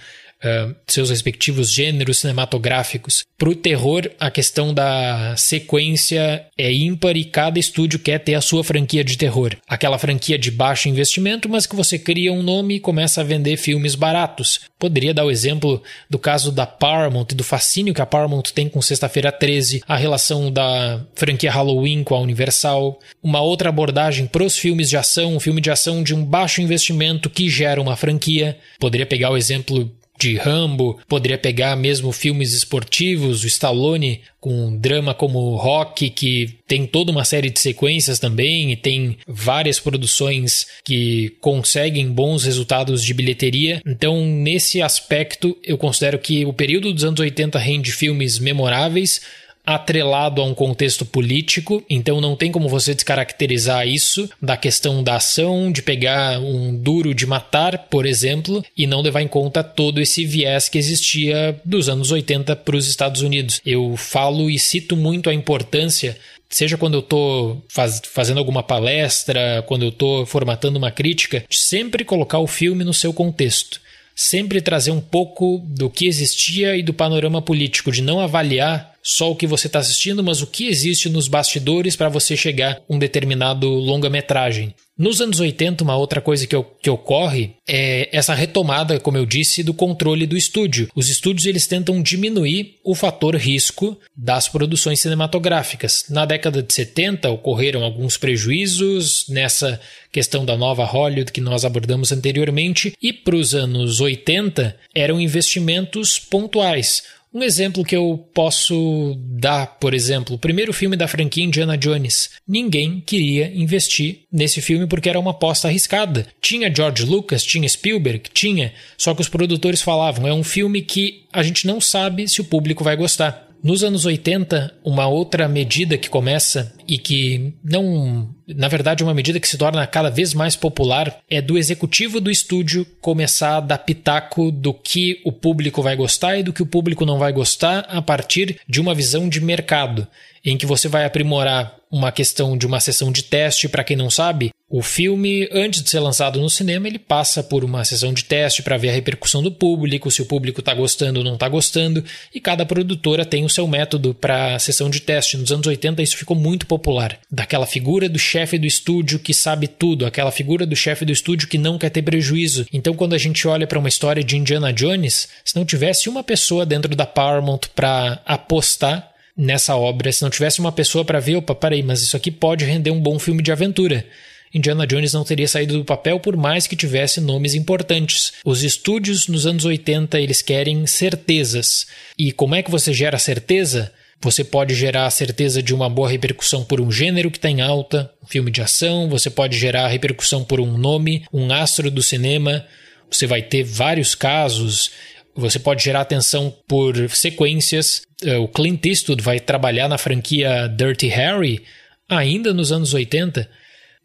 A: eh, seus respectivos gêneros cinematográficos. Para o terror, a questão da sequência é ímpar e cada estúdio quer ter a sua franquia de terror. Aquela franquia de baixo investimento, mas que você cria um nome e começa a vender filmes baratos. Poderia dar o exemplo do caso da Paramount e do fascínio que a Paramount tem com Sexta-feira 13, a relação da franquia Halloween com a Universal, uma outra abordagem para os filmes de ação, um filme de ação de um baixo investimento que gera uma franquia. Poderia pegar o exemplo de Rambo, poderia pegar mesmo filmes esportivos, o Stallone com um drama como Rock, que tem toda uma série de sequências também e tem várias produções que conseguem bons resultados de bilheteria. Então, nesse aspecto, eu considero que o período dos anos 80 rende filmes memoráveis atrelado a um contexto político, então não tem como você descaracterizar isso da questão da ação, de pegar um duro de matar, por exemplo, e não levar em conta todo esse viés que existia dos anos 80 para os Estados Unidos. Eu falo e cito muito a importância seja quando eu estou faz, fazendo alguma palestra, quando eu estou formatando uma crítica, de sempre colocar o filme no seu contexto sempre trazer um pouco do que existia e do panorama político, de não avaliar só o que você está assistindo, mas o que existe nos bastidores para você chegar a um determinado longa-metragem. Nos anos 80, uma outra coisa que, que, ocorre é essa retomada, como eu disse, do controle do estúdio. Os estúdios eles tentam diminuir o fator risco das produções cinematográficas. Na década de 70 ocorreram alguns prejuízos nessa questão da nova Hollywood que nós abordamos anteriormente, e para os anos 80 eram investimentos pontuais. Um exemplo que eu posso dar, por exemplo, o primeiro filme da franquia Indiana Jones. Ninguém queria investir nesse filme porque era uma aposta arriscada. Tinha George Lucas, tinha Spielberg, tinha, só que os produtores falavam, é um filme que a gente não sabe se o público vai gostar. Nos anos 80, uma outra medida que começa e que não, na verdade, é uma medida que se torna cada vez mais popular é do executivo do estúdio começar a dar pitaco do que o público vai gostar e do que o público não vai gostar a partir de uma visão de mercado, em que você vai aprimorar uma questão de uma sessão de teste, para quem não sabe, o filme, antes de ser lançado no cinema, ele passa por uma sessão de teste para ver a repercussão do público, se o público está gostando ou não está gostando, e cada produtora tem o seu método para sessão de teste. Nos anos 80 isso ficou muito popular. Daquela figura do chefe do estúdio que sabe tudo, aquela figura do chefe do estúdio que não quer ter prejuízo. Então, quando a gente olha para uma história de Indiana Jones, se não tivesse uma pessoa dentro da Paramount para apostar, nessa obra, se não tivesse uma pessoa para ver, opa, peraí, mas isso aqui pode render um bom filme de aventura. Indiana Jones não teria saído do papel por mais que tivesse nomes importantes. Os estúdios nos anos 80 eles querem certezas. E como é que você gera certeza? Você pode gerar a certeza de uma boa repercussão por um gênero que está em alta, um filme de ação, você pode gerar repercussão por um nome, um astro do cinema. Você vai ter vários casos, você pode gerar atenção por sequências. Eh, o Clint Eastwood vai trabalhar na franquia Dirty Harry ainda nos anos 80.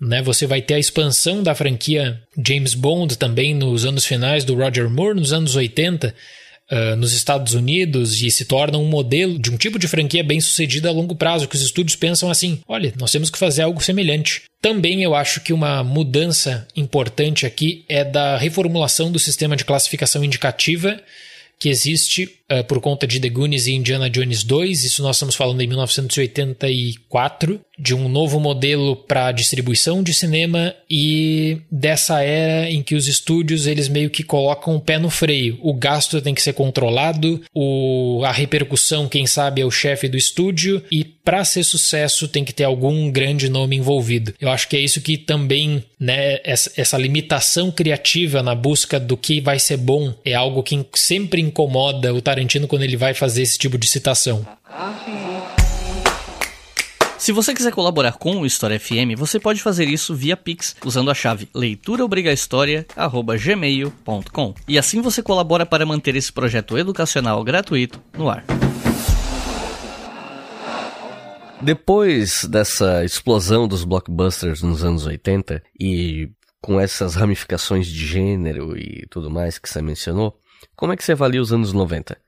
A: Né? Você vai ter a expansão da franquia James Bond também nos anos finais do Roger Moore, nos anos 80, uh, ah, nos Estados Unidos, e se torna um modelo de um tipo de franquia bem sucedida a longo prazo, que os estúdios pensam assim: olha, nós temos que fazer algo semelhante. Também eu acho que uma mudança importante aqui é da reformulação do sistema de classificação indicativa que existe uh, por conta de The Goonies e Indiana Jones 2. Isso nós estamos falando em 1984, de um novo modelo para distribuição de cinema e dessa era em que os estúdios eles meio que colocam o pé no freio. O gasto tem que ser controlado, o, a repercussão, quem sabe, é o chefe do estúdio e para ser sucesso tem que ter algum grande nome envolvido. Eu acho que é isso que também, né, essa, essa limitação criativa na busca do que vai ser bom é algo que sempre incomoda o Tarantino Tarantino quando ele vai fazer esse tipo de citação.
B: Se você quiser colaborar com o História FM, você pode fazer isso via Pix usando a chave leituraobrigahistoria@gmail.com. E assim você colabora para manter esse projeto educacional gratuito no ar. Depois dessa explosão dos blockbusters nos anos 80 e com essas ramificações de gênero e tudo mais que você mencionou, como é que você avalia os anos 90?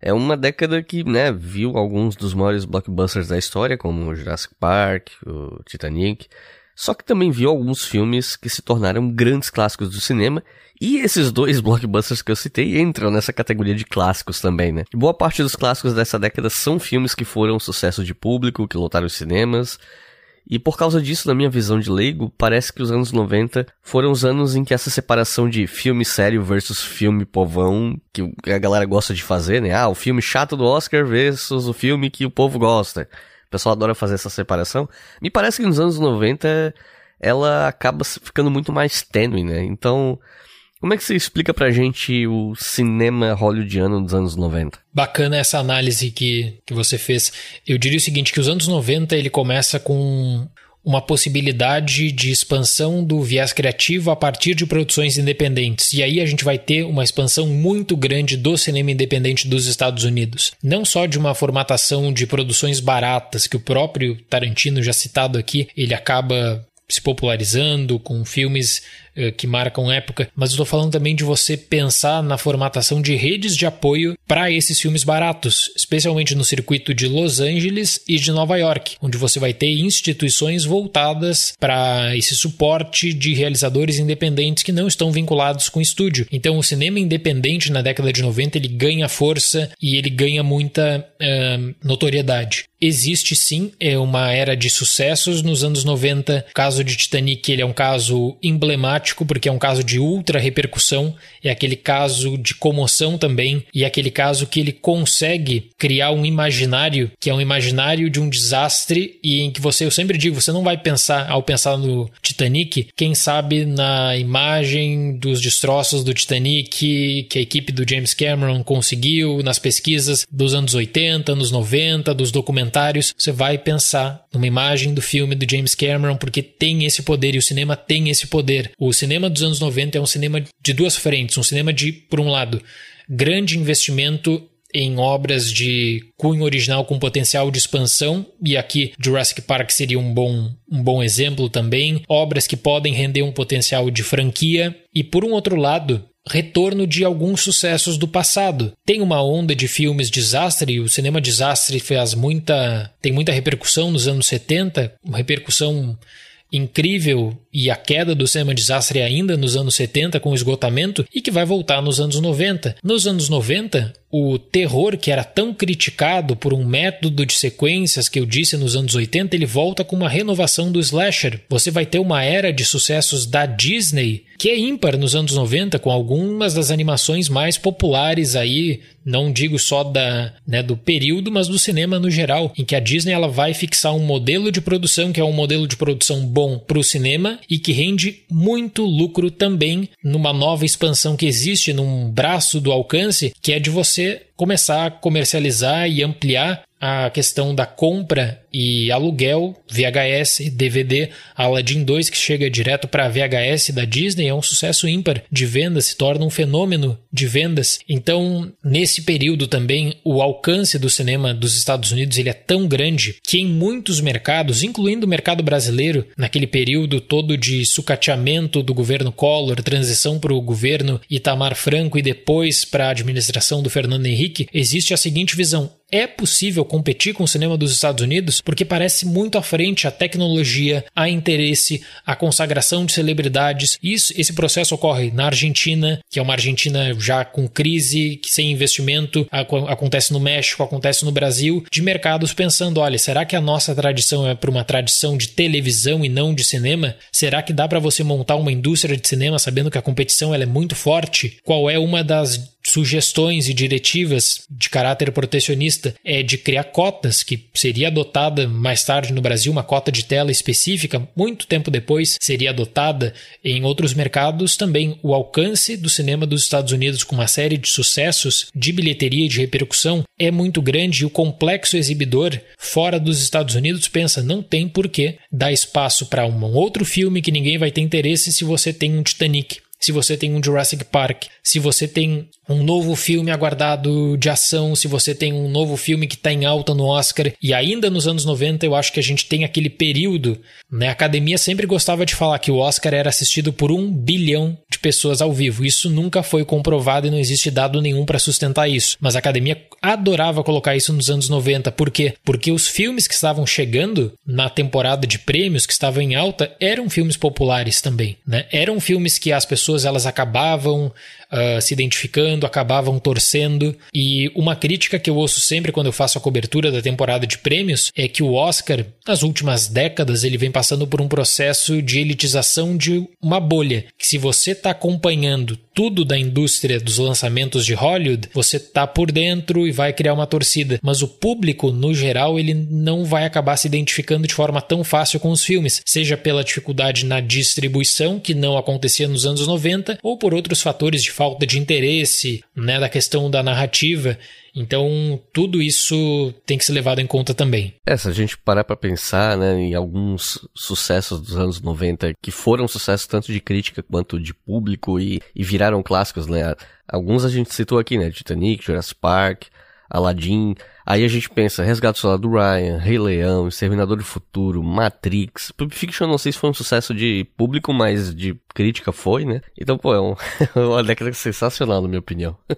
B: É uma década que, né, viu alguns dos maiores blockbusters da história, como Jurassic Park, o Titanic, só que também viu alguns filmes que se tornaram grandes clássicos do cinema, e esses dois (laughs) blockbusters que eu citei entram nessa categoria de clássicos também, né? Boa parte dos clássicos dessa década são filmes que foram sucesso de público, que lotaram os cinemas, e por causa disso, na minha visão de leigo, parece que os anos 90 foram os anos em que essa separação de filme sério versus filme povão, que a galera gosta de fazer, né? Ah, o filme chato do Oscar versus o filme que o povo gosta. O pessoal adora fazer essa separação. Me parece que nos anos 90 ela acaba ficando muito mais tênue, né? Então, como é que você explica pra gente o cinema hollywoodiano dos anos 90?
A: Bacana essa análise que, que você fez. Eu diria o seguinte, que os anos 90 ele começa com uma possibilidade de expansão do viés criativo a partir de produções independentes. E aí a gente vai ter uma expansão muito grande do cinema independente dos Estados Unidos. Não só de uma formatação de produções baratas, que o próprio Tarantino, já citado aqui, ele acaba se popularizando com filmes eh, que marcam época, mas estou falando também de você pensar na formatação de redes de apoio para esses filmes baratos, especialmente no circuito de Los Angeles e de Nova York, onde você vai ter instituições voltadas para esse suporte de realizadores independentes que não estão vinculados com estúdio. Então, o cinema independente na década de 90 ele ganha força e ele ganha muita uh, notoriedade. Existe sim é uma era de sucessos nos anos 90. O caso de Titanic ele é um caso emblemático porque é um caso de ultra repercussão, é aquele caso de comoção também, e é aquele caso que ele consegue criar um imaginário, que é um imaginário de um desastre, e em que você, eu sempre digo, você não vai pensar, ao pensar no Titanic, quem sabe na imagem dos destroços do Titanic que a equipe do James Cameron conseguiu nas pesquisas dos anos 80, anos 90, dos documentários, você vai pensar numa imagem do filme do James Cameron, porque tem esse poder e o cinema tem esse poder. O cinema dos anos 90 é um cinema de duas frentes, um cinema de, por um lado, grande investimento em obras de cunho original com potencial de expansão, e aqui Jurassic Park seria um bom, um bom exemplo também. Obras que podem render um potencial de franquia. E por um outro lado, retorno de alguns sucessos do passado. Tem uma onda de filmes desastre, e o cinema desastre fez muita, tem muita repercussão nos anos 70, uma repercussão incrível e a queda do cinema desastre ainda nos anos 70 com o esgotamento e que vai voltar nos anos 90. Nos anos 90, o terror que era tão criticado por um método de sequências que eu disse nos anos 80, ele volta com uma renovação do slasher. Você vai ter uma era de sucessos da Disney que é ímpar nos anos 90 com algumas das animações mais populares aí, não digo só da, né, do período, mas do cinema no geral, em que a Disney ela vai fixar um modelo de produção que é um modelo de produção bom para o cinema e que rende muito lucro também numa nova expansão que existe num braço do alcance, que é de você começar a comercializar e ampliar a questão da compra e aluguel, VHS, DVD, Aladdin 2 que chega direto para VHS da Disney é um sucesso ímpar de vendas, se torna um fenômeno de vendas. Então, nesse período também o alcance do cinema dos Estados Unidos ele é tão grande que em muitos mercados, incluindo o mercado brasileiro, naquele período todo de sucateamento do governo Collor, transição para o governo Itamar Franco e depois para a administração do Fernando Henrique, existe a seguinte visão: é possível competir com o cinema dos Estados Unidos porque parece muito à frente a tecnologia, a interesse, a consagração de celebridades. Isso, esse processo ocorre na Argentina, que é uma Argentina já com crise, sem investimento, acontece no México, acontece no Brasil, de mercados pensando, olha, será que a nossa tradição é para uma tradição de televisão e não de cinema? Será que dá para você montar uma indústria de cinema sabendo que a competição ela é muito forte? Qual é uma das sugestões e diretivas de caráter protecionista é de criar cotas, que seria adotada mais tarde no Brasil, uma cota de tela específica, muito tempo depois seria adotada em outros mercados também. O alcance do cinema dos Estados Unidos com uma série de sucessos de bilheteria e de repercussão é muito grande e o complexo exibidor fora dos Estados Unidos pensa não tem porquê dar espaço para um outro filme que ninguém vai ter interesse se você tem um Titanic se você tem um Jurassic Park, se você tem um novo filme aguardado de ação, se você tem um novo filme que está em alta no Oscar, e ainda nos anos 90 eu acho que a gente tem aquele período, né? A academia sempre gostava de falar que o Oscar era assistido por um bilhão de pessoas ao vivo. Isso nunca foi comprovado e não existe dado nenhum para sustentar isso. Mas a academia adorava colocar isso nos anos 90. Por quê? Porque os filmes que estavam chegando na temporada de prêmios, que estavam em alta, eram filmes populares também, né? Eram filmes que as pessoas pessoas elas acabavam uh, se identificando, acabavam torcendo. E uma crítica que eu ouço sempre quando eu faço a cobertura da temporada de prêmios é que o Oscar, nas últimas décadas, ele vem passando por um processo de elitização de uma bolha. Que se você está acompanhando tudo da indústria dos lançamentos de Hollywood, você está por dentro e vai criar uma torcida. Mas o público, no geral, ele não vai acabar se identificando de forma tão fácil com os filmes, seja pela dificuldade na distribuição, que não acontecia nos anos 90, ou por outros fatores de falta de interesse, né, da questão da narrativa. Então, tudo isso tem que ser levado em conta também.
B: É, se a gente parar para pensar né, em alguns sucessos dos anos 90 que foram sucessos tanto de crítica quanto de público e, e viraram clássicos, né? Alguns a gente citou aqui, né? Titanic, Jurassic Park, Aladdin. Aí a gente pensa, Resgate Solar do Ryan, Rei Leão, Exterminador do Futuro, Matrix. Pulp Fiction não sei se foi um sucesso de público, mas de crítica foi, né? Então, pô, é um, (laughs) é uma década sensacional, na minha opinião. (laughs)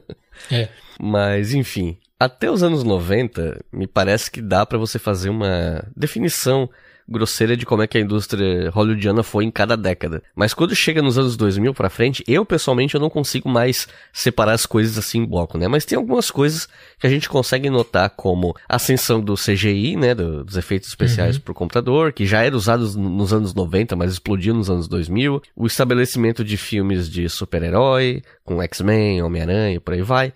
B: É. Mas, enfim, até os anos 90, me parece que dá para você fazer uma definição grosseira de como é que a indústria hollywoodiana foi em cada década. Mas quando chega nos anos 2000 para frente, eu pessoalmente eu não consigo mais separar as coisas assim em bloco, né? Mas tem algumas coisas que a gente consegue notar como a ascensão do CGI, né, do, dos efeitos especiais uhum. computador, que já era usado nos anos 90, mas explodiu nos anos 2000, o estabelecimento de filmes de super-herói, com X-Men, Homem-Aranha, por aí vai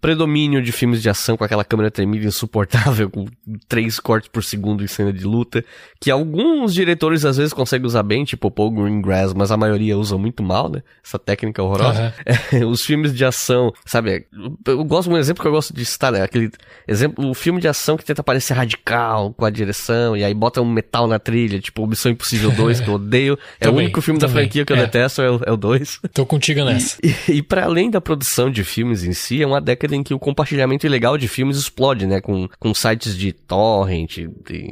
B: predomínio de filmes de ação com aquela câmera tremida insuportável, com três cortes por segundo em cena de luta, que alguns diretores às vezes conseguem usar bem, tipo Paul Greengrass, mas a maioria usa muito mal, né? Essa técnica horrorosa. Uhum. (laughs) É, os filmes de ação, sabe? Eu gosto de um exemplo que eu gosto de citar, né? Aquele exemplo, o filme de ação que tenta parecer radical com a direção, e aí bota um metal na trilha, tipo Missão Impossível 2, que eu (laughs) odeio. É o único filme da franquia que eu é. detesto, é o 2. É Tô contigo nessa. E, e, e para além da produção de filmes em si, é uma década década em que o compartilhamento ilegal de filmes explode, né? Com, com sites de torrent,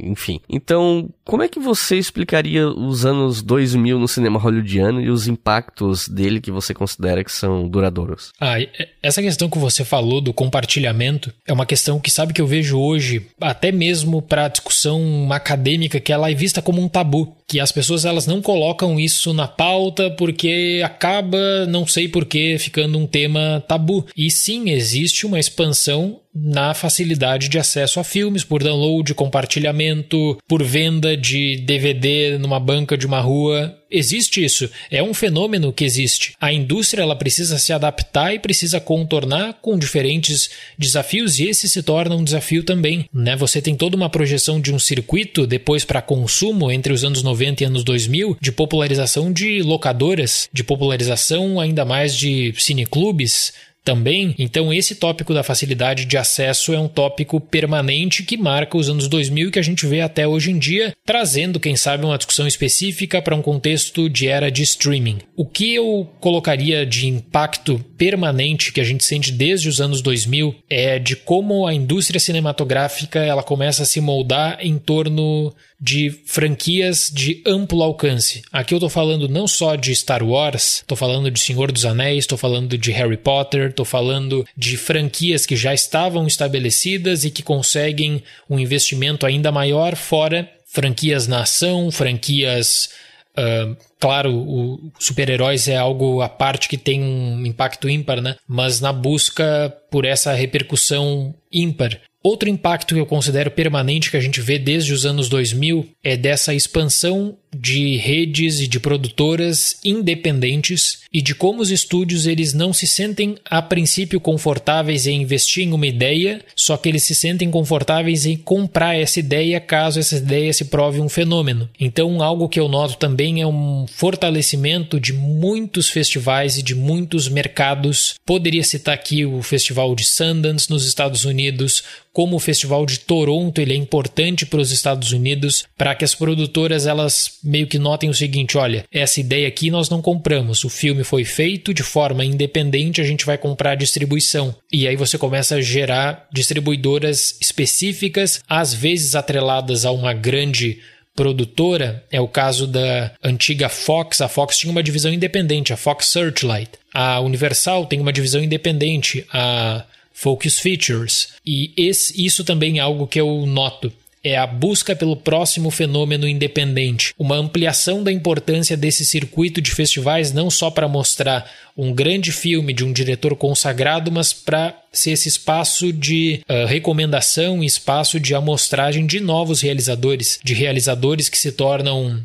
B: enfim. Então, como é que você explicaria os anos 2000 no cinema hollywoodiano e os impactos dele que você considera que são duradouros?
A: Ah, é, essa questão que você falou do compartilhamento é uma questão que sabe que eu vejo hoje, até mesmo para discussão acadêmica, que ela é vista como um tabu, que as pessoas elas não colocam isso na pauta porque acaba, não sei porquê, ficando um tema tabu. E sim, existe existe uma expansão na facilidade de acesso a filmes por download, compartilhamento, por venda de DVD numa banca de uma rua. Existe isso, é um fenômeno que existe. A indústria ela precisa se adaptar e precisa contornar com diferentes desafios e esse se torna um desafio também, né? Você tem toda uma projeção de um circuito depois para consumo entre os anos 90 e anos 2000 de popularização de locadoras, de popularização ainda mais de cineclubes, também. Então, esse tópico da facilidade de acesso é um tópico permanente que marca os anos 2000 e que a gente vê até hoje em dia, trazendo, quem sabe, uma discussão específica para um contexto de era de streaming. O que eu colocaria de impacto permanente que a gente sente desde os anos 2000 é de como a indústria cinematográfica ela começa a se moldar em torno de franquias de amplo alcance. Aqui eu tô falando não só de Star Wars, tô falando de Senhor dos Anéis, tô falando de Harry Potter, tô falando de franquias que já estavam estabelecidas e que conseguem um investimento ainda maior fora franquias na ação, franquias Uh, claro, o super-heróis é algo à parte que tem um impacto ímpar, né? Mas na busca por essa repercussão ímpar Outro impacto que eu considero permanente que a gente vê desde os anos 2000 é dessa expansão de redes e de produtoras independentes e de como os estúdios eles não se sentem a princípio confortáveis em investir em uma ideia, só que eles se sentem confortáveis em comprar essa ideia caso essa ideia se prove um fenômeno. Então, algo que eu noto também é um fortalecimento de muitos festivais e de muitos mercados. Poderia citar aqui o Festival de Sundance nos Estados Unidos, como o Festival de Toronto, ele é importante para os Estados Unidos para que as produtoras elas meio que notem o seguinte: olha, essa ideia aqui nós não compramos, o filme foi feito de forma independente, a gente vai comprar a distribuição. E aí você começa a gerar distribuidoras específicas, às vezes atreladas a uma grande produtora, é o caso da antiga Fox. A Fox tinha uma divisão independente, a Fox Searchlight. A Universal tem uma divisão independente, a Focus Features. E esse, isso também é algo que eu noto é a busca pelo próximo fenômeno independente, uma ampliação da importância desse circuito de festivais não só para mostrar um grande filme de um diretor consagrado, mas para ser esse espaço de uh, recomendação, espaço de amostragem de novos realizadores, de realizadores que se tornam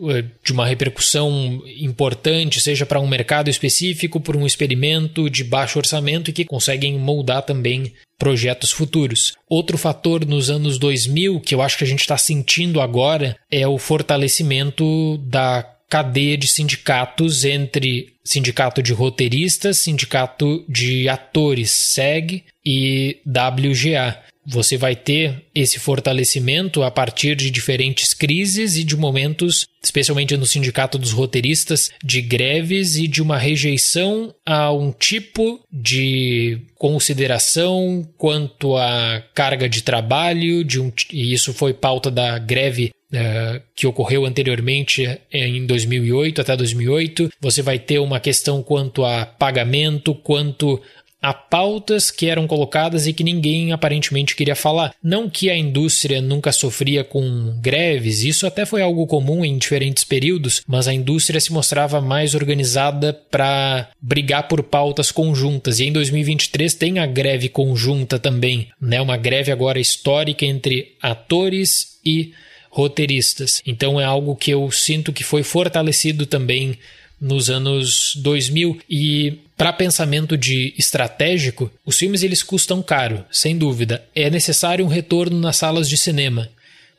A: ah, de uma repercussão importante, seja para um mercado específico, por um experimento de baixo orçamento e que conseguem moldar também projetos futuros. Outro fator nos anos 2000 que eu acho que a gente está sentindo agora é o fortalecimento da cadeia de sindicatos entre sindicato de roteiristas, sindicato de atores, SEG, e WGA. Você vai ter esse fortalecimento a partir de diferentes crises e de momentos, especialmente no Sindicato dos Roteiristas, de greves e de uma rejeição a um tipo de consideração quanto à carga de trabalho, de um, e isso foi pauta da greve Uh, que ocorreu anteriormente eh, em 2008 até 2008. Você vai ter uma questão quanto a pagamento, quanto a pautas que eram colocadas e que ninguém aparentemente queria falar. Não que a indústria nunca sofria com greves, isso até foi algo comum em diferentes períodos, mas a indústria se mostrava mais organizada para brigar por pautas conjuntas. E em 2023 tem a greve conjunta também, né? Uma greve agora histórica entre atores e roteiristas. Então é algo que eu sinto que foi fortalecido também nos anos 2000 e para pensamento de estratégico, os filmes eles custam caro, sem dúvida. É necessário um retorno nas salas de cinema,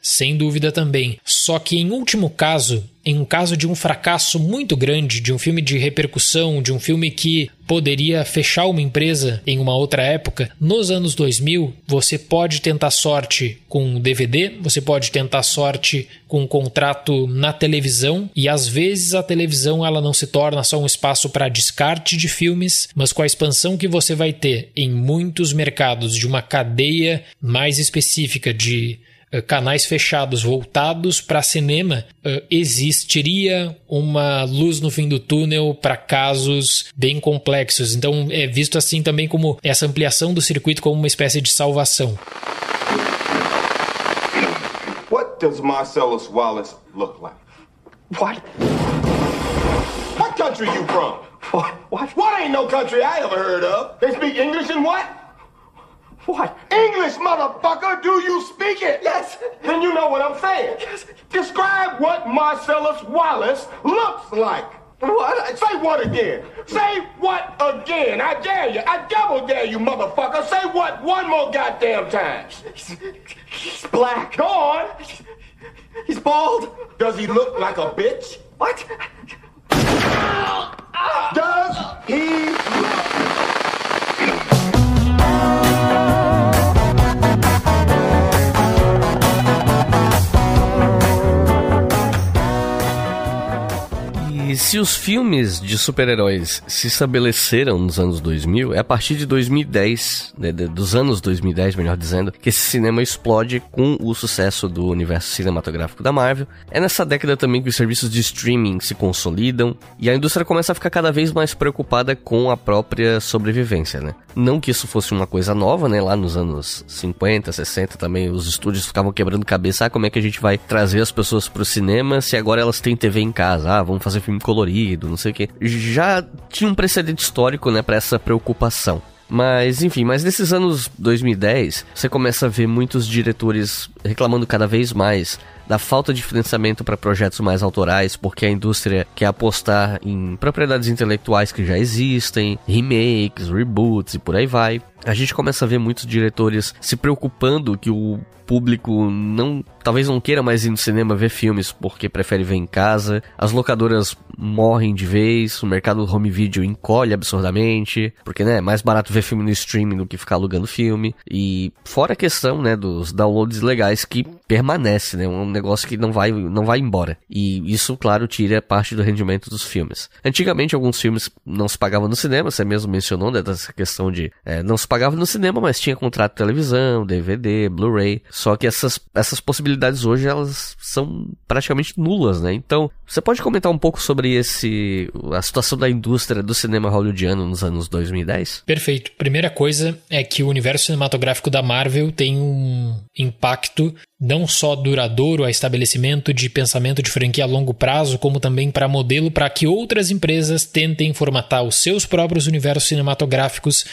A: sem dúvida também. Só que em último caso, em um caso de um fracasso muito grande, de um filme de repercussão, de um filme que poderia fechar uma empresa em uma outra época, nos anos 2000 você pode tentar sorte com um DVD, você pode tentar sorte com um contrato na televisão e às vezes a televisão ela não se torna só um espaço para descarte de filmes, mas com a expansão que você vai ter em muitos mercados de uma cadeia mais específica de eh, canais fechados voltados para cinema, eh, existiria uma luz no fim do túnel para casos bem complexos. Então é visto assim também como essa ampliação do circuito como uma espécie de salvação.
B: What does Marcellus Wallace look like? What? What country you from? What? What, what ain't no country I ever heard of? They speak English and what? What? English, motherfucker! Do you speak it? Yes! Then you know what I'm saying. Yes. Describe what Marcellus Wallace looks like. What? Say what again? Say what again? I dare you. I double dare you, motherfucker. Say what one more goddamn time. He's, black. Go on. He's bald. Does he look like a bitch? What? Does he E se os filmes de super-heróis se estabeleceram nos anos 2000, é a partir de 2010, né, dos anos 2010, melhor dizendo, que esse cinema explode com o sucesso do universo cinematográfico da Marvel. É nessa década também que os serviços de streaming se consolidam e a indústria começa a ficar cada vez mais preocupada com a própria sobrevivência, né? Não que isso fosse uma coisa nova, né? Lá nos anos 50, 60 também os estúdios ficavam quebrando cabeça, ah, como é que a gente vai trazer as pessoas para o cinema se agora elas têm TV em casa? Ah, vamos fazer filme filme colorido, não sei o que. Já tinha um precedente histórico, né, para essa preocupação. Mas, enfim, mas nesses anos 2010, você começa a ver muitos diretores reclamando cada vez mais da falta de financiamento para projetos mais autorais, porque a indústria quer apostar em propriedades intelectuais que já existem, remakes, reboots e por aí vai a gente começa a ver muitos diretores se preocupando que o público não talvez não queira mais ir no cinema ver filmes porque prefere ver em casa. As locadoras morrem de vez, o mercado home video encolhe absurdamente, porque né, é mais barato ver filme no streaming do que ficar alugando filme. E fora a questão, né, dos downloads legais que permanece, né? Um negócio que não vai, não vai embora. E isso, claro, tira parte do rendimento dos filmes. Antigamente, alguns filmes não se pagavam no cinema, você mesmo mencionou, né? Dessa questão de é, não se pagava no cinema, mas tinha contrato de televisão, DVD, Blu-ray. Só que essas, essas possibilidades hoje, elas são praticamente nulas, né? Então, você pode comentar um pouco sobre esse a situação da indústria do cinema hollywoodiano nos anos 2010? Perfeito.
A: Primeira coisa é que o universo cinematográfico da Marvel tem um impacto não só duradouro a estabelecimento de pensamento de franquia a longo prazo, como também para modelo para que outras empresas tentem formatar os seus próprios universos cinematográficos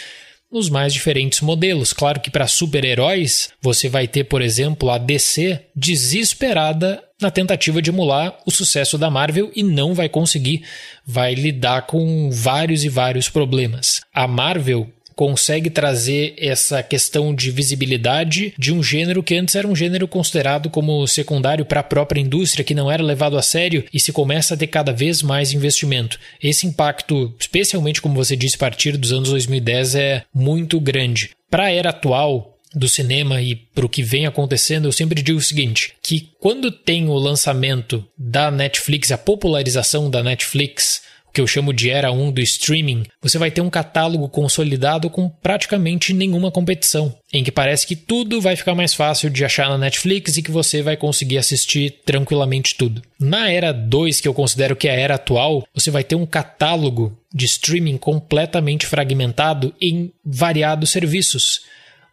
A: nos mais diferentes modelos. Claro que para super-heróis, você vai ter, por exemplo, a DC desesperada na tentativa de emular o sucesso da Marvel e não vai conseguir, vai lidar com vários e vários problemas. A Marvel consegue trazer essa questão de visibilidade de um gênero que antes era um gênero considerado como secundário para a própria indústria, que não era levado a sério e se começa a ter cada vez mais investimento. Esse impacto, especialmente como você disse, a partir dos anos 2010 é muito grande. Para a era atual, do cinema e para o que vem acontecendo, eu sempre digo o seguinte: que quando tem o lançamento da Netflix, a popularização da Netflix, que eu chamo de Era 1 do streaming, você vai ter um catálogo consolidado com praticamente nenhuma competição, em que parece que tudo vai ficar mais fácil de achar na Netflix e que você vai conseguir assistir tranquilamente tudo. Na Era 2, que eu considero que é a era atual, você vai ter um catálogo de streaming completamente fragmentado em variados serviços.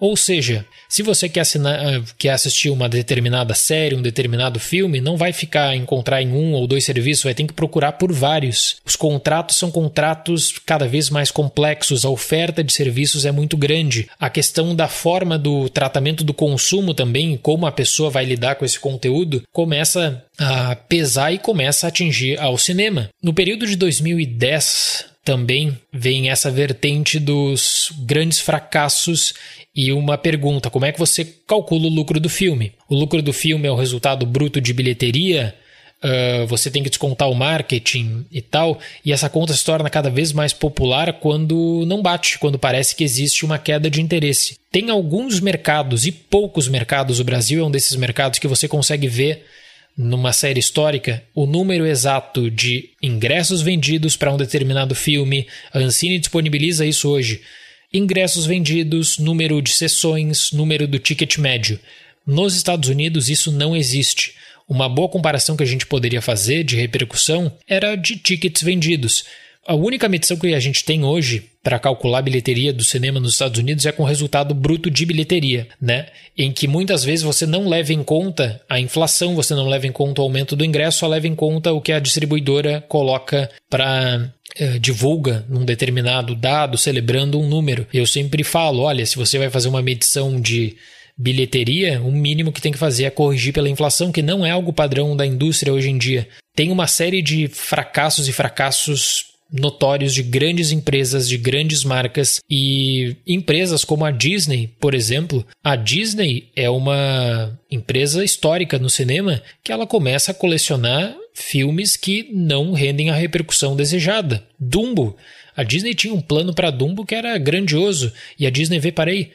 A: Ou seja, se você quer, assinar, eh, quer, assistir uma determinada série, um determinado filme, não vai ficar encontrar em um ou dois serviços, vai ter que procurar por vários. Os contratos são contratos cada vez mais complexos, a oferta de serviços é muito grande. A questão da forma do tratamento do consumo também, como a pessoa vai lidar com esse conteúdo, começa a pesar e começa a atingir ao cinema. No período de 2010, também vem essa vertente dos grandes fracassos e uma pergunta: como é que você calcula o lucro do filme? O lucro do filme é o resultado bruto de bilheteria? Uh, você tem que descontar o marketing e tal, e essa conta se torna cada vez mais popular quando não bate, quando parece que existe uma queda de interesse. Tem alguns mercados e poucos mercados, o Brasil é um desses mercados que você consegue ver numa série histórica o número exato de ingressos vendidos para um determinado filme. A Ancine disponibiliza isso hoje ingressos vendidos, número de sessões, número do ticket médio. Nos Estados Unidos isso não existe. Uma boa comparação que a gente poderia fazer de repercussão era de tickets vendidos. A única medição que a gente tem hoje para calcular a bilheteria do cinema nos Estados Unidos é com o resultado bruto de bilheteria, né? Em que muitas vezes você não leva em conta a inflação, você não leva em conta o aumento do ingresso, só leva em conta o que a distribuidora coloca para eh, divulga num determinado dado celebrando um número. Eu sempre falo, olha, se você vai fazer uma medição de bilheteria, o mínimo que tem que fazer é corrigir pela inflação, que não é algo padrão da indústria hoje em dia. Tem uma série de fracassos e fracassos notórios de grandes empresas, de grandes marcas e empresas como a Disney, por exemplo. A Disney é uma empresa histórica no cinema que ela começa a colecionar filmes que não rendem a repercussão desejada. Dumbo. A Disney tinha um plano para Dumbo que era grandioso e a Disney vê, parei.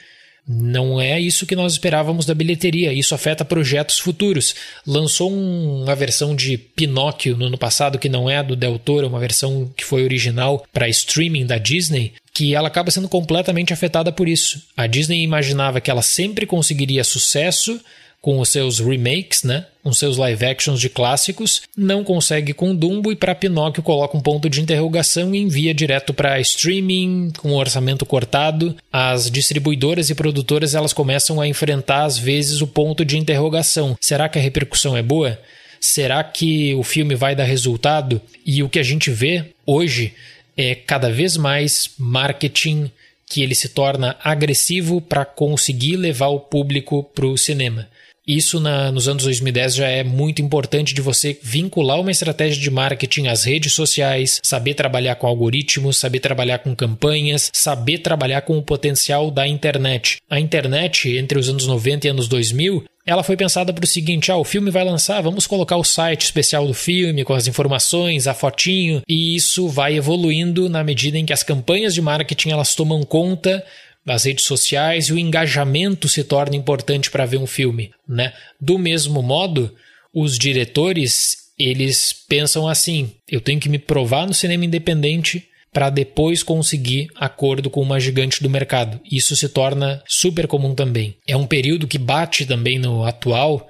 A: Não é isso que nós esperávamos da bilheteria, isso afeta projetos futuros. Lançou uma versão de Pinóquio no ano passado, que não é a do Del Toro, é uma versão que foi original para streaming da Disney, que ela acaba sendo completamente afetada por isso. A Disney imaginava que ela sempre conseguiria sucesso com os seus remakes, né? Os seus live actions de clássicos, não consegue com Dumbo e para Pinóquio coloca um ponto de interrogação e envia direto para streaming, com orçamento cortado. As distribuidoras e produtoras elas começam a enfrentar às vezes o ponto de interrogação. Será que a repercussão é boa? Será que o filme vai dar resultado? E o que a gente vê hoje é cada vez mais marketing que ele se torna agressivo para conseguir levar o público para o cinema. Isso na, nos anos 2010 já é muito importante de você vincular uma estratégia de marketing às redes sociais, saber trabalhar com algoritmos, saber trabalhar com campanhas, saber trabalhar com o potencial da internet. A internet, entre os anos 90 e anos 2000, ela foi pensada para o seguinte: ah, o filme vai lançar, vamos colocar o site especial do filme com as informações, a fotinho, e isso vai evoluindo na medida em que as campanhas de marketing elas tomam conta as redes sociais e o engajamento se torna importante para ver um filme, né? Do mesmo modo, os diretores, eles pensam assim: eu tenho que me provar no cinema independente para depois conseguir acordo com uma gigante do mercado. Isso se torna super comum também. É um período que bate também no atual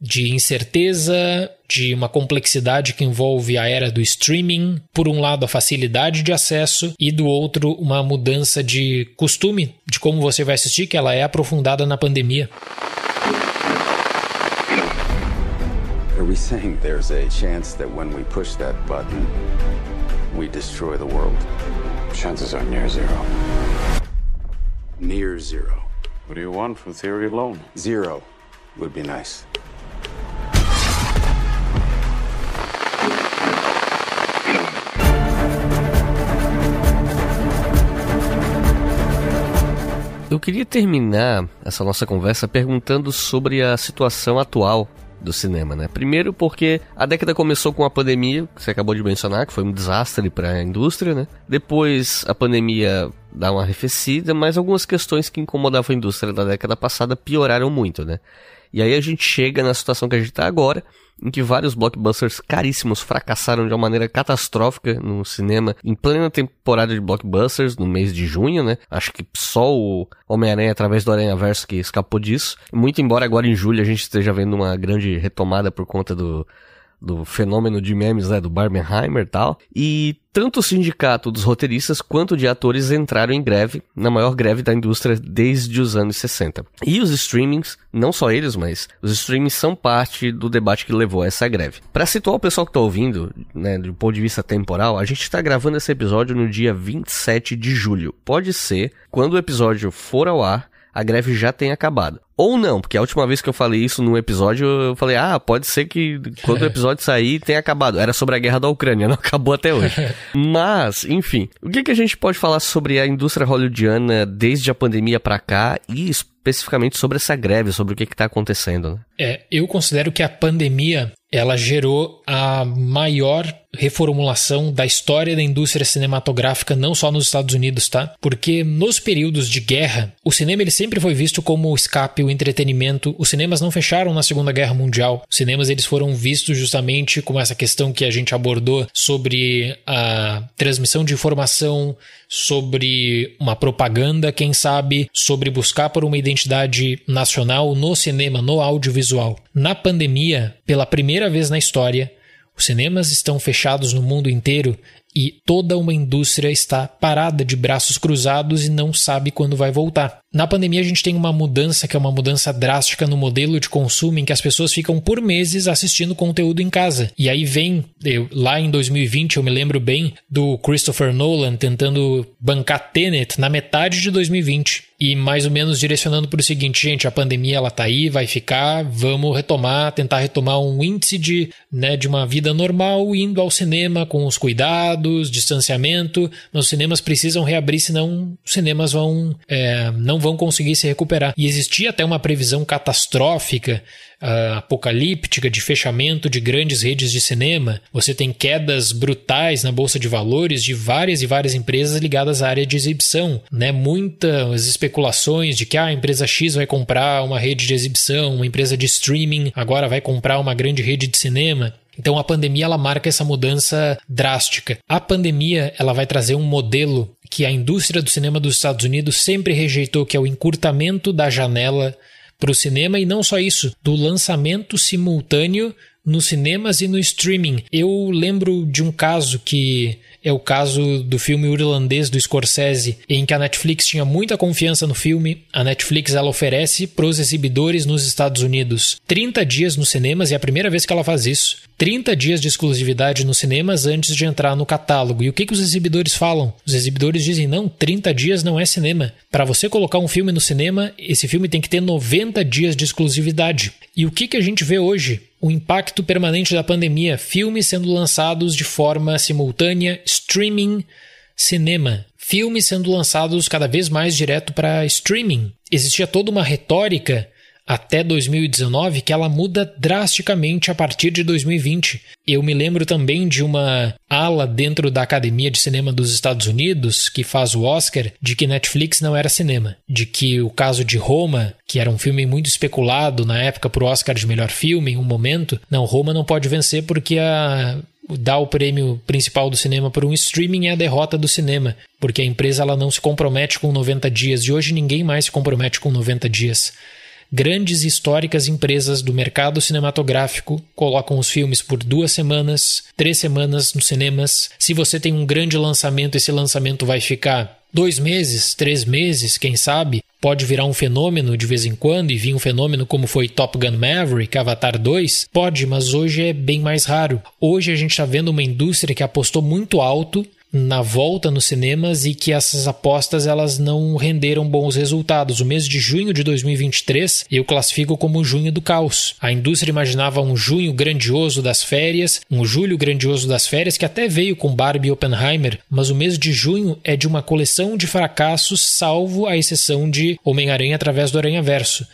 A: de incerteza de uma complexidade que envolve a era do streaming, por um lado a facilidade de acesso e do outro uma mudança de costume de como você vai assistir, que ela é aprofundada na pandemia.
B: Are we saying there's a chance that when we push that button, we destroy the world? Chances are near zero. Near zero. What do you want from theory alone? Zero would be nice. Eu queria terminar essa nossa conversa perguntando sobre a situação atual do cinema, né? Primeiro porque a década começou com a pandemia, que você acabou de mencionar, que foi um desastre para a indústria, né? Depois a pandemia dá uma arrefecida, mas algumas questões que incomodavam a indústria da década passada pioraram muito, né? E aí a gente chega na situação que a gente está agora, em que vários blockbusters caríssimos fracassaram de uma maneira catastrófica no cinema em plena temporada de blockbusters, no mês de junho, né? Acho que só o Homem-Aranha através do Aranha-Verso que escapou disso. Muito embora agora em julho a gente esteja vendo uma grande retomada por conta do do fenômeno de memes né, do Barbenheimer e tal. E tanto o sindicato dos roteiristas quanto de atores entraram em greve, na maior greve da indústria desde os anos 60. E os streamings, não só eles, mas os streamings são parte do debate que levou a essa greve. Para situar o pessoal que está ouvindo, né, do ponto de vista temporal, a gente está gravando esse episódio no dia 27 de julho. Pode ser, quando o episódio for ao ar, a greve já tem acabado. Ou não, porque a última vez que eu falei isso num episódio, eu falei, ah, pode ser que quando o é. episódio sair tenha acabado. Era sobre a guerra da Ucrânia, (laughs) não acabou até hoje. (laughs) Mas, enfim, o que, que a gente pode falar sobre a indústria hollywoodiana desde a pandemia para cá e especificamente sobre essa greve, sobre o que está acontecendo? Né?
A: É, eu considero que a pandemia ela gerou a maior reformulação da história da indústria cinematográfica não só nos Estados Unidos, tá? Porque nos períodos de guerra, o cinema ele sempre foi visto como o escape, o entretenimento. Os cinemas não fecharam na Segunda Guerra Mundial. Os cinemas eles foram vistos justamente como essa questão que a gente abordou sobre a transmissão de informação, sobre uma propaganda, quem sabe, sobre buscar por uma identidade nacional no cinema, no audiovisual. Na pandemia, pela primeira vez na história, os cinemas estão fechados no mundo inteiro e toda uma indústria está parada de braços cruzados e não sabe quando vai voltar. Na pandemia, a gente tem uma mudança que é uma mudança drástica no modelo de consumo, em que as pessoas ficam por meses assistindo conteúdo em casa. E aí vem, eu, lá em 2020, eu me lembro bem do Christopher Nolan tentando bancar Tenet na metade de 2020 e mais ou menos direcionando para o seguinte, gente, a pandemia ela tá aí, vai ficar, vamos retomar, tentar retomar um índice de, né, de uma vida normal, indo ao cinema com os cuidados, distanciamento, mas os cinemas precisam reabrir, senão os cinemas vão é, não vão conseguir se recuperar. E existia até uma previsão catastrófica, uh, apocalíptica, de fechamento de grandes redes de cinema. Você tem quedas brutais na bolsa de valores de várias e várias empresas ligadas à área de exibição. Né? Muitas especulações de que ah, a empresa X vai comprar uma rede de exibição, uma empresa de streaming agora vai comprar uma grande rede de cinema. Então a pandemia ela marca essa mudança drástica. A pandemia ela vai trazer um modelo que a indústria do cinema dos Estados Unidos sempre rejeitou, que é o encurtamento da janela para o cinema, e não só isso, do lançamento simultâneo nos cinemas e no streaming. Eu lembro de um caso que é o caso do filme irlandês do Scorsese, em que a Netflix tinha muita confiança no filme. A Netflix ela oferece para os exibidores nos Estados Unidos 30 dias nos cinemas, e é a primeira vez que ela faz isso. 30 dias de exclusividade nos cinemas antes de entrar no catálogo. E o que, que os exibidores falam? Os exibidores dizem: não, 30 dias não é cinema. Para você colocar um filme no cinema, esse filme tem que ter 90 dias de exclusividade. E o que, que a gente vê hoje? o impacto permanente da pandemia, filmes sendo lançados de forma simultânea, streaming, cinema, filmes sendo lançados cada vez mais direto para streaming. Existia toda uma retórica até 2019 que ela muda drasticamente a partir de 2020. Eu me lembro também de uma ala dentro da Academia de Cinema dos Estados Unidos, que faz o Oscar, de que Netflix não era cinema, de que o caso de Roma, que era um filme muito especulado na época para o Oscar de melhor filme, em um momento, não, Roma não pode vencer porque a o prêmio principal do cinema para um streaming é a derrota do cinema, porque a empresa ela não se compromete com 90 dias e hoje ninguém mais se compromete com 90 dias. Grandes e históricas empresas do mercado cinematográfico colocam os filmes por duas semanas, três semanas nos cinemas. Se você tem um grande lançamento, esse lançamento vai ficar dois meses, três meses, quem sabe, pode virar um fenômeno de vez em quando e vir um fenômeno como foi Top Gun Maverick, Avatar 2? Pode, mas hoje é bem mais raro. Hoje a gente está vendo uma indústria que apostou muito alto na volta nos cinemas e que essas apostas elas não renderam bons resultados. O mês de junho de 2023 eu classifico como o junho do caos. A indústria imaginava um junho grandioso das férias, um julho grandioso das férias que até veio com Barbie e Oppenheimer, mas o mês de junho é de uma coleção de fracassos, salvo a exceção de Homem-Aranha através do Aranha Verso.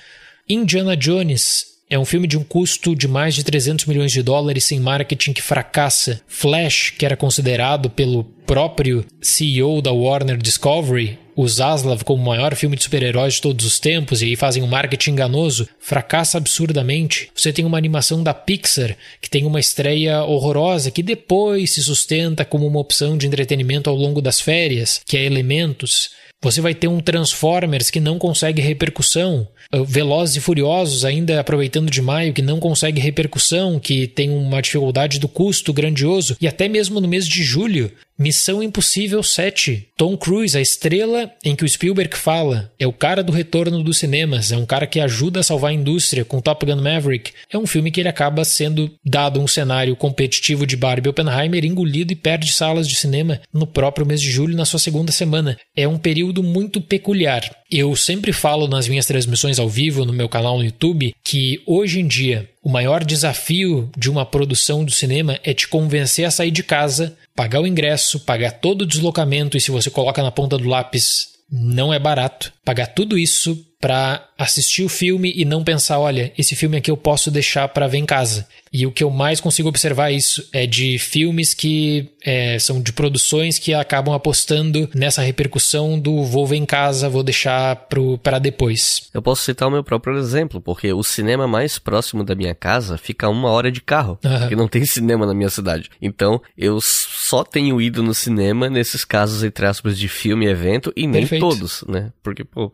A: Indiana Jones é um filme de um custo de mais de 300 milhões de dólares sem marketing que fracassa. Flash, que era considerado pelo próprio CEO da Warner Discovery, o Zaslav, como o maior filme de super-heróis de todos os tempos, e aí fazem um marketing enganoso, fracassa absurdamente. Você tem uma animação da Pixar, que tem uma estreia horrorosa, que depois se sustenta como uma opção de entretenimento ao longo das férias, que é Elementos você vai ter um Transformers que não consegue repercussão, eh, Velozes e Furiosos ainda aproveitando de maio que não consegue repercussão, que tem uma dificuldade do custo grandioso e até mesmo no mês de julho Missão Impossível 7. Tom Cruise, a estrela em que o Spielberg fala, é o cara do retorno dos cinemas, é um cara que ajuda a salvar a indústria com Top Gun Maverick. É um filme que ele acaba sendo dado um cenário competitivo de Barbie Oppenheimer, engolido e perde salas de cinema no próprio mês de julho, na sua segunda semana. É um período muito peculiar. Eu sempre falo nas minhas transmissões ao vivo no meu canal no YouTube que hoje em dia o maior desafio de uma produção do cinema é te convencer a sair de casa pagar o ingresso, pagar todo o deslocamento, e se você coloca na ponta do lápis, não é barato pagar tudo isso para assistir o filme e não pensar, olha, esse filme aqui eu posso deixar para ver em casa. E o que eu mais consigo observar isso é de filmes que é, são de produções que acabam apostando nessa repercussão do vou ver em casa, vou deixar para depois.
B: Eu posso citar o meu próprio exemplo, porque o cinema mais próximo da minha casa fica a uma hora de carro, uhum. porque não tem cinema na minha cidade. Então eu só tenho ido no cinema nesses casos, entre aspas, de filme e evento, e nem Perfeito. todos, né? Porque, Tipo,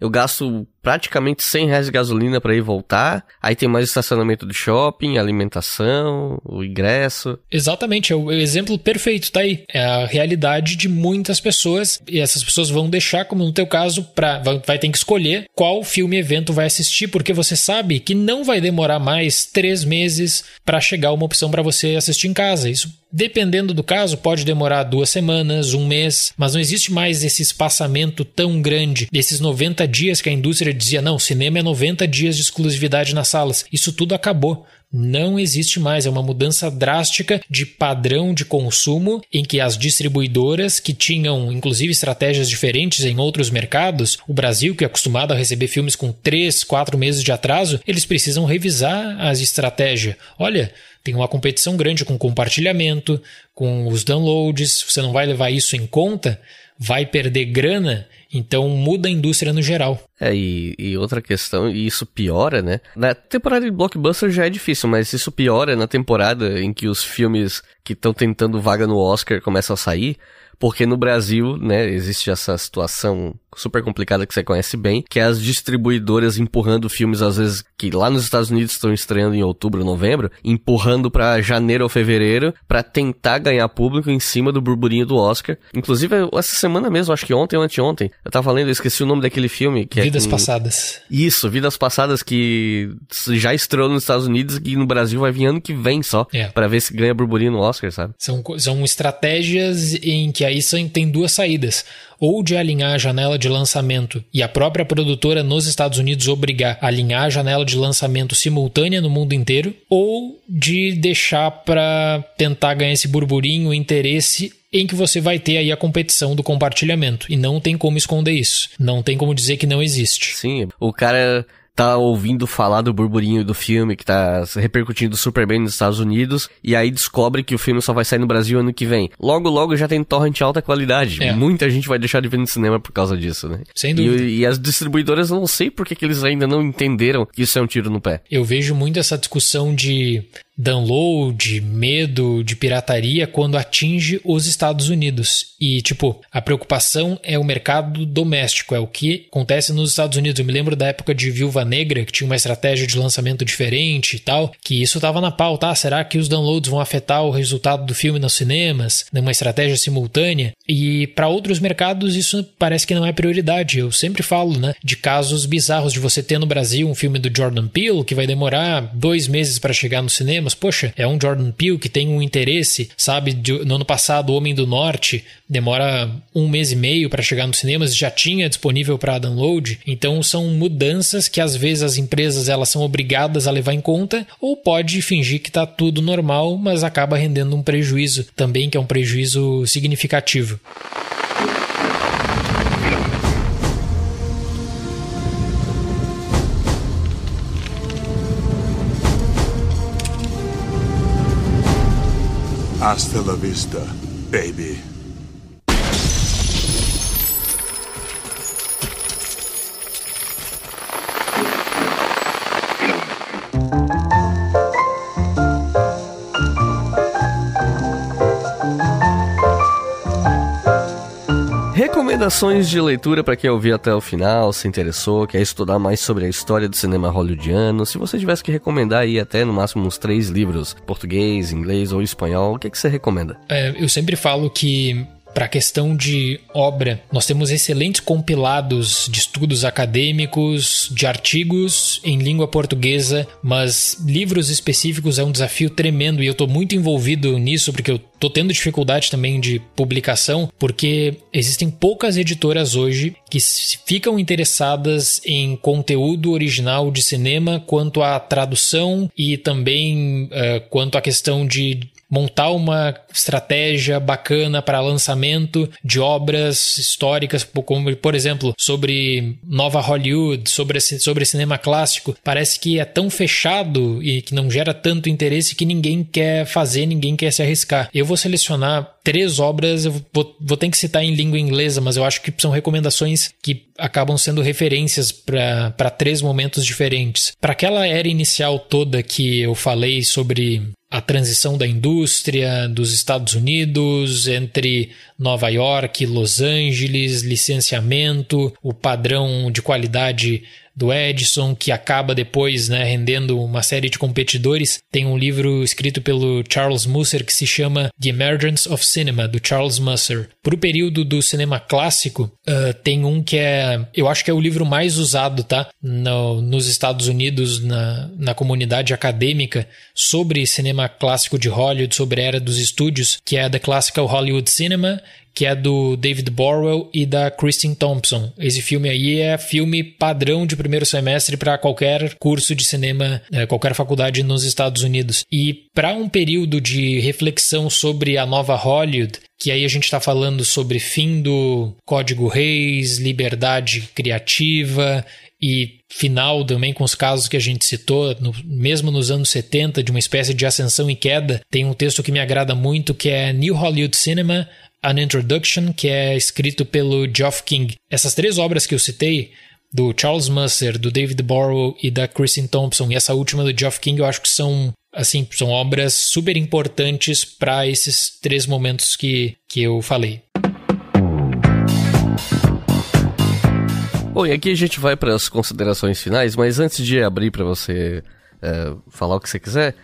B: eu gasto praticamente 100 reais de gasolina para ir voltar. Aí tem mais estacionamento do shopping, alimentação, o ingresso.
A: Exatamente, é, é o exemplo perfeito, tá aí. É a realidade de muitas pessoas e essas pessoas vão deixar, como no teu caso, pra, vai ter que escolher qual filme evento vai assistir, porque você sabe que não vai demorar mais três meses para chegar uma opção para você assistir em casa. Isso Dependendo do caso, pode demorar duas semanas, um mês, mas não existe mais esse espaçamento tão grande, desses 90 dias que a indústria indústria dizia: não, cinema é 90 dias de exclusividade nas salas. Isso tudo acabou. Não existe mais, é uma mudança drástica de padrão de consumo em que as distribuidoras que tinham inclusive estratégias diferentes em outros mercados, o Brasil que é acostumado a receber filmes com 3, 4 meses de atraso, eles precisam revisar as estratégias. Olha, tem uma competição grande com compartilhamento, com os downloads, você não vai levar isso em conta,
B: vai perder grana então muda a indústria no geral. É, e, e, outra questão, e isso piora, né? Na temporada de blockbuster já é difícil, mas isso piora na temporada em que os filmes que estão tentando vaga no Oscar começam a sair. Porque no Brasil, né, existe essa situação super complicada que você conhece bem, que é as distribuidoras empurrando filmes, às vezes, que lá nos Estados Unidos estão estreando em outubro, novembro, empurrando para janeiro ou fevereiro para tentar ganhar público em cima do burburinho do Oscar. Inclusive, essa semana mesmo, acho que ontem ou anteontem, eu tava lendo, eu esqueci o nome daquele filme. Que é Vidas é Passadas. Isso, Vidas Passadas, que já estreou nos Estados Unidos e no Brasil vai vir ano que vem só, é. para ver se ganha burburinho no Oscar, sabe?
A: São, são estratégias em que a aí tem duas saídas: ou de alinhar a janela de lançamento e a própria produtora nos Estados Unidos obrigar a alinhar a janela de lançamento simultânea no mundo inteiro, ou de deixar para tentar ganhar esse burburinho, interesse em que você vai ter aí a competição do compartilhamento. E não tem como esconder isso.
B: Não tem como dizer que não existe. Sim, o cara tá ouvindo falar do burburinho do filme que tá repercutindo super bem nos Estados Unidos e aí descobre que o filme só vai sair no Brasil ano que vem. Logo, logo já tem torrent alta qualidade. É. Muita gente vai deixar de ver no cinema por causa disso, né? Sem dúvida. E, e as distribuidoras não sei porque que eles ainda não entenderam que isso é um tiro no pé.
A: Eu vejo muito essa discussão de download, medo de pirataria quando atinge os Estados Unidos. E, tipo, a preocupação é o mercado doméstico, é o que acontece nos Estados Unidos. Eu me lembro da época de Viúva Negra, que tinha uma estratégia de lançamento diferente e tal, que isso estava na pauta. Ah, será que os downloads vão afetar o resultado do filme nos cinemas? Numa estratégia simultânea? E para outros mercados isso parece que não é prioridade. Eu sempre falo, né, de casos bizarros de você ter no Brasil um filme do Jordan Peele que vai demorar dois meses para chegar no cinema, poxa, é um Jordan Peele que tem um interesse, sabe? De, no ano passado, Homem do Norte demora um mês e meio para chegar nos cinemas, já tinha disponível para download. Então são mudanças que às vezes as empresas elas são obrigadas a levar em conta, ou pode fingir que está tudo normal, mas acaba rendendo um prejuízo também, que é um prejuízo significativo. Hasta la vista, baby.
B: Recomendações de leitura para quem ouviu até o final, se interessou, quer estudar mais sobre a história do cinema hollywoodiano. Se você tivesse que recomendar aí até no máximo uns três livros, português, inglês ou espanhol, o que, que você recomenda?
A: É, eu sempre falo que para a questão de obra, nós temos excelentes compilados de estudos acadêmicos, de artigos em língua portuguesa, mas livros específicos é um desafio tremendo e eu estou muito envolvido nisso porque eu estou tendo dificuldade também de publicação, porque existem poucas editoras hoje que ficam interessadas em conteúdo original de cinema quanto à tradução e também uh, quanto à questão de montar uma estratégia bacana para lançamento de obras históricas, como, por exemplo, sobre Nova Hollywood, sobre, sobre cinema clássico. Parece que é tão fechado e que não gera tanto interesse que ninguém quer fazer, ninguém quer se arriscar. Eu vou selecionar três obras, eu vou, vou ter que citar em língua inglesa, mas eu acho que são recomendações que acabam sendo referências para três momentos diferentes. Para aquela era inicial toda que eu falei sobre a transição da indústria dos Estados Unidos entre Nova York, Los Angeles, licenciamento, o padrão de qualidade do Edison, que acaba depois né, rendendo uma série de competidores. Tem um livro escrito pelo Charles Musser que se chama The Emergence of Cinema, do Charles Musser. Para o período do cinema clássico, uh, tem um que é, eu acho que é o livro mais usado tá, no, nos Estados Unidos, na, na comunidade acadêmica, sobre cinema clássico de Hollywood, sobre a era dos estúdios, que é The Classical Hollywood Cinema que é do David Borwell e da Kristin Thompson. Esse filme aí é filme padrão de primeiro semestre para qualquer curso de cinema, eh, qualquer faculdade nos Estados Unidos. E para um período de reflexão sobre a nova Hollywood, que aí a gente está falando sobre fim do Código Reis, liberdade criativa e final também com os casos que a gente citou, no, mesmo nos anos 70, de uma espécie de ascensão e queda. Tem um texto que me agrada muito que é New Hollywood Cinema, An Introduction, que é escrito pelo Geoff King. Essas três obras que eu citei, do Charles Musser, do David Borrow e da Kristin Thompson, e essa última do Geoff King, eu acho que são assim, são obras super importantes para esses três momentos que, que eu falei.
B: Bom, e aqui a gente vai para as considerações finais, mas antes de abrir para você é, falar o que você quiser,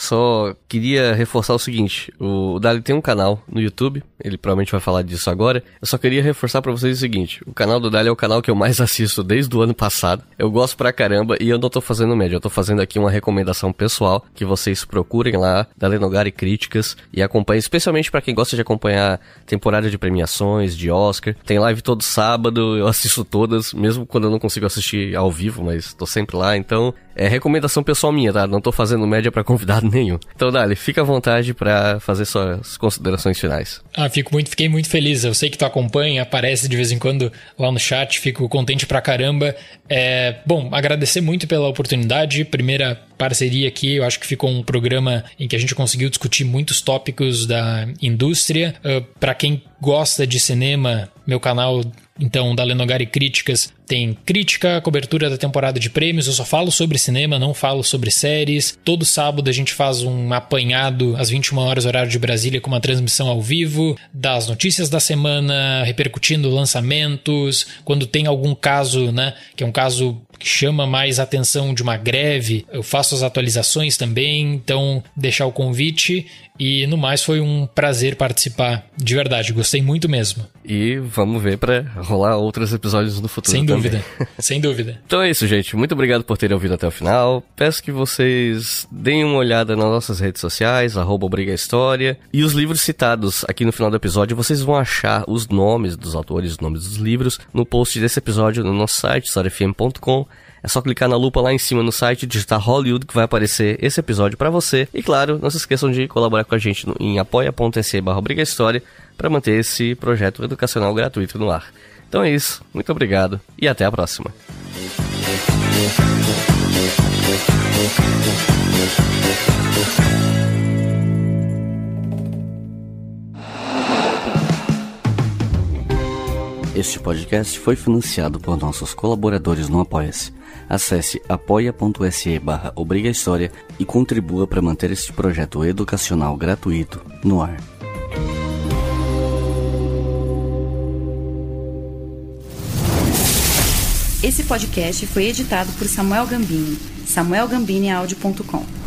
B: só queria reforçar o seguinte: o Dali tem um canal no YouTube, ele provavelmente vai falar disso agora. Eu só queria reforçar para vocês o seguinte: o canal do Dali é o canal que eu mais (laughs) assisto desde o ano passado. Eu gosto pra caramba e eu não tô fazendo média, eu tô fazendo aqui uma recomendação pessoal que vocês procurem lá, Dali Nogari Críticas, e acompanhem, especialmente para quem gosta de acompanhar temporada de premiações, de Oscar. Tem live todo sábado, eu assisto todas, mesmo quando eu não consigo assistir ao vivo, mas tô sempre lá. Então é recomendação pessoal minha, tá? Não tô fazendo média para convidado (laughs) nenhum. Então, Dali, fica à vontade para fazer suas considerações finais.
A: Ah, fico muito, fiquei muito feliz. Eu sei que tu acompanha, aparece de vez em quando lá no chat, fico contente pra caramba. É, bom, agradecer muito pela oportunidade. Primeira parceria aqui, eu acho que ficou um programa em que a gente conseguiu discutir muitos tópicos da indústria. Uh, ah, para quem gosta de cinema, meu canal então da Lenogari Críticas tem crítica, cobertura da temporada de prêmios, eu só falo sobre cinema, não falo sobre séries. Todo sábado a gente faz um apanhado às 21 horas horário de Brasília com uma transmissão ao vivo das notícias da semana, repercutindo lançamentos, quando tem algum caso, né, que é um caso que chama mais atenção de uma greve. Eu faço as atualizações também, então deixar o convite. E no mais foi um prazer participar, de verdade, gostei muito mesmo.
B: E vamos ver para rolar outros episódios no futuro. Sem também. dúvida, (laughs) sem dúvida. Então é isso, gente. Muito obrigado por terem ouvido até o final. Peço que vocês deem uma olhada nas nossas redes sociais, arroba História. E os livros citados aqui no final do episódio, vocês vão achar os nomes dos autores, os nomes dos livros, no post desse episódio no nosso site, historiafm.com. É só clicar na lupa lá em cima no site, digitar Hollywood que vai aparecer esse episódio para você. E claro, não se esqueçam de colaborar com a gente no, em apoia.se barra História para manter esse projeto educacional gratuito no ar. Então é isso, muito obrigado e até a próxima. Este podcast foi financiado por nossos colaboradores no Apoia-se Acesse apoia.se barra obrigatória e contribua para manter este projeto educacional gratuito no ar. Esse podcast foi editado por Samuel Gambini, samuelgambiniaudio.com.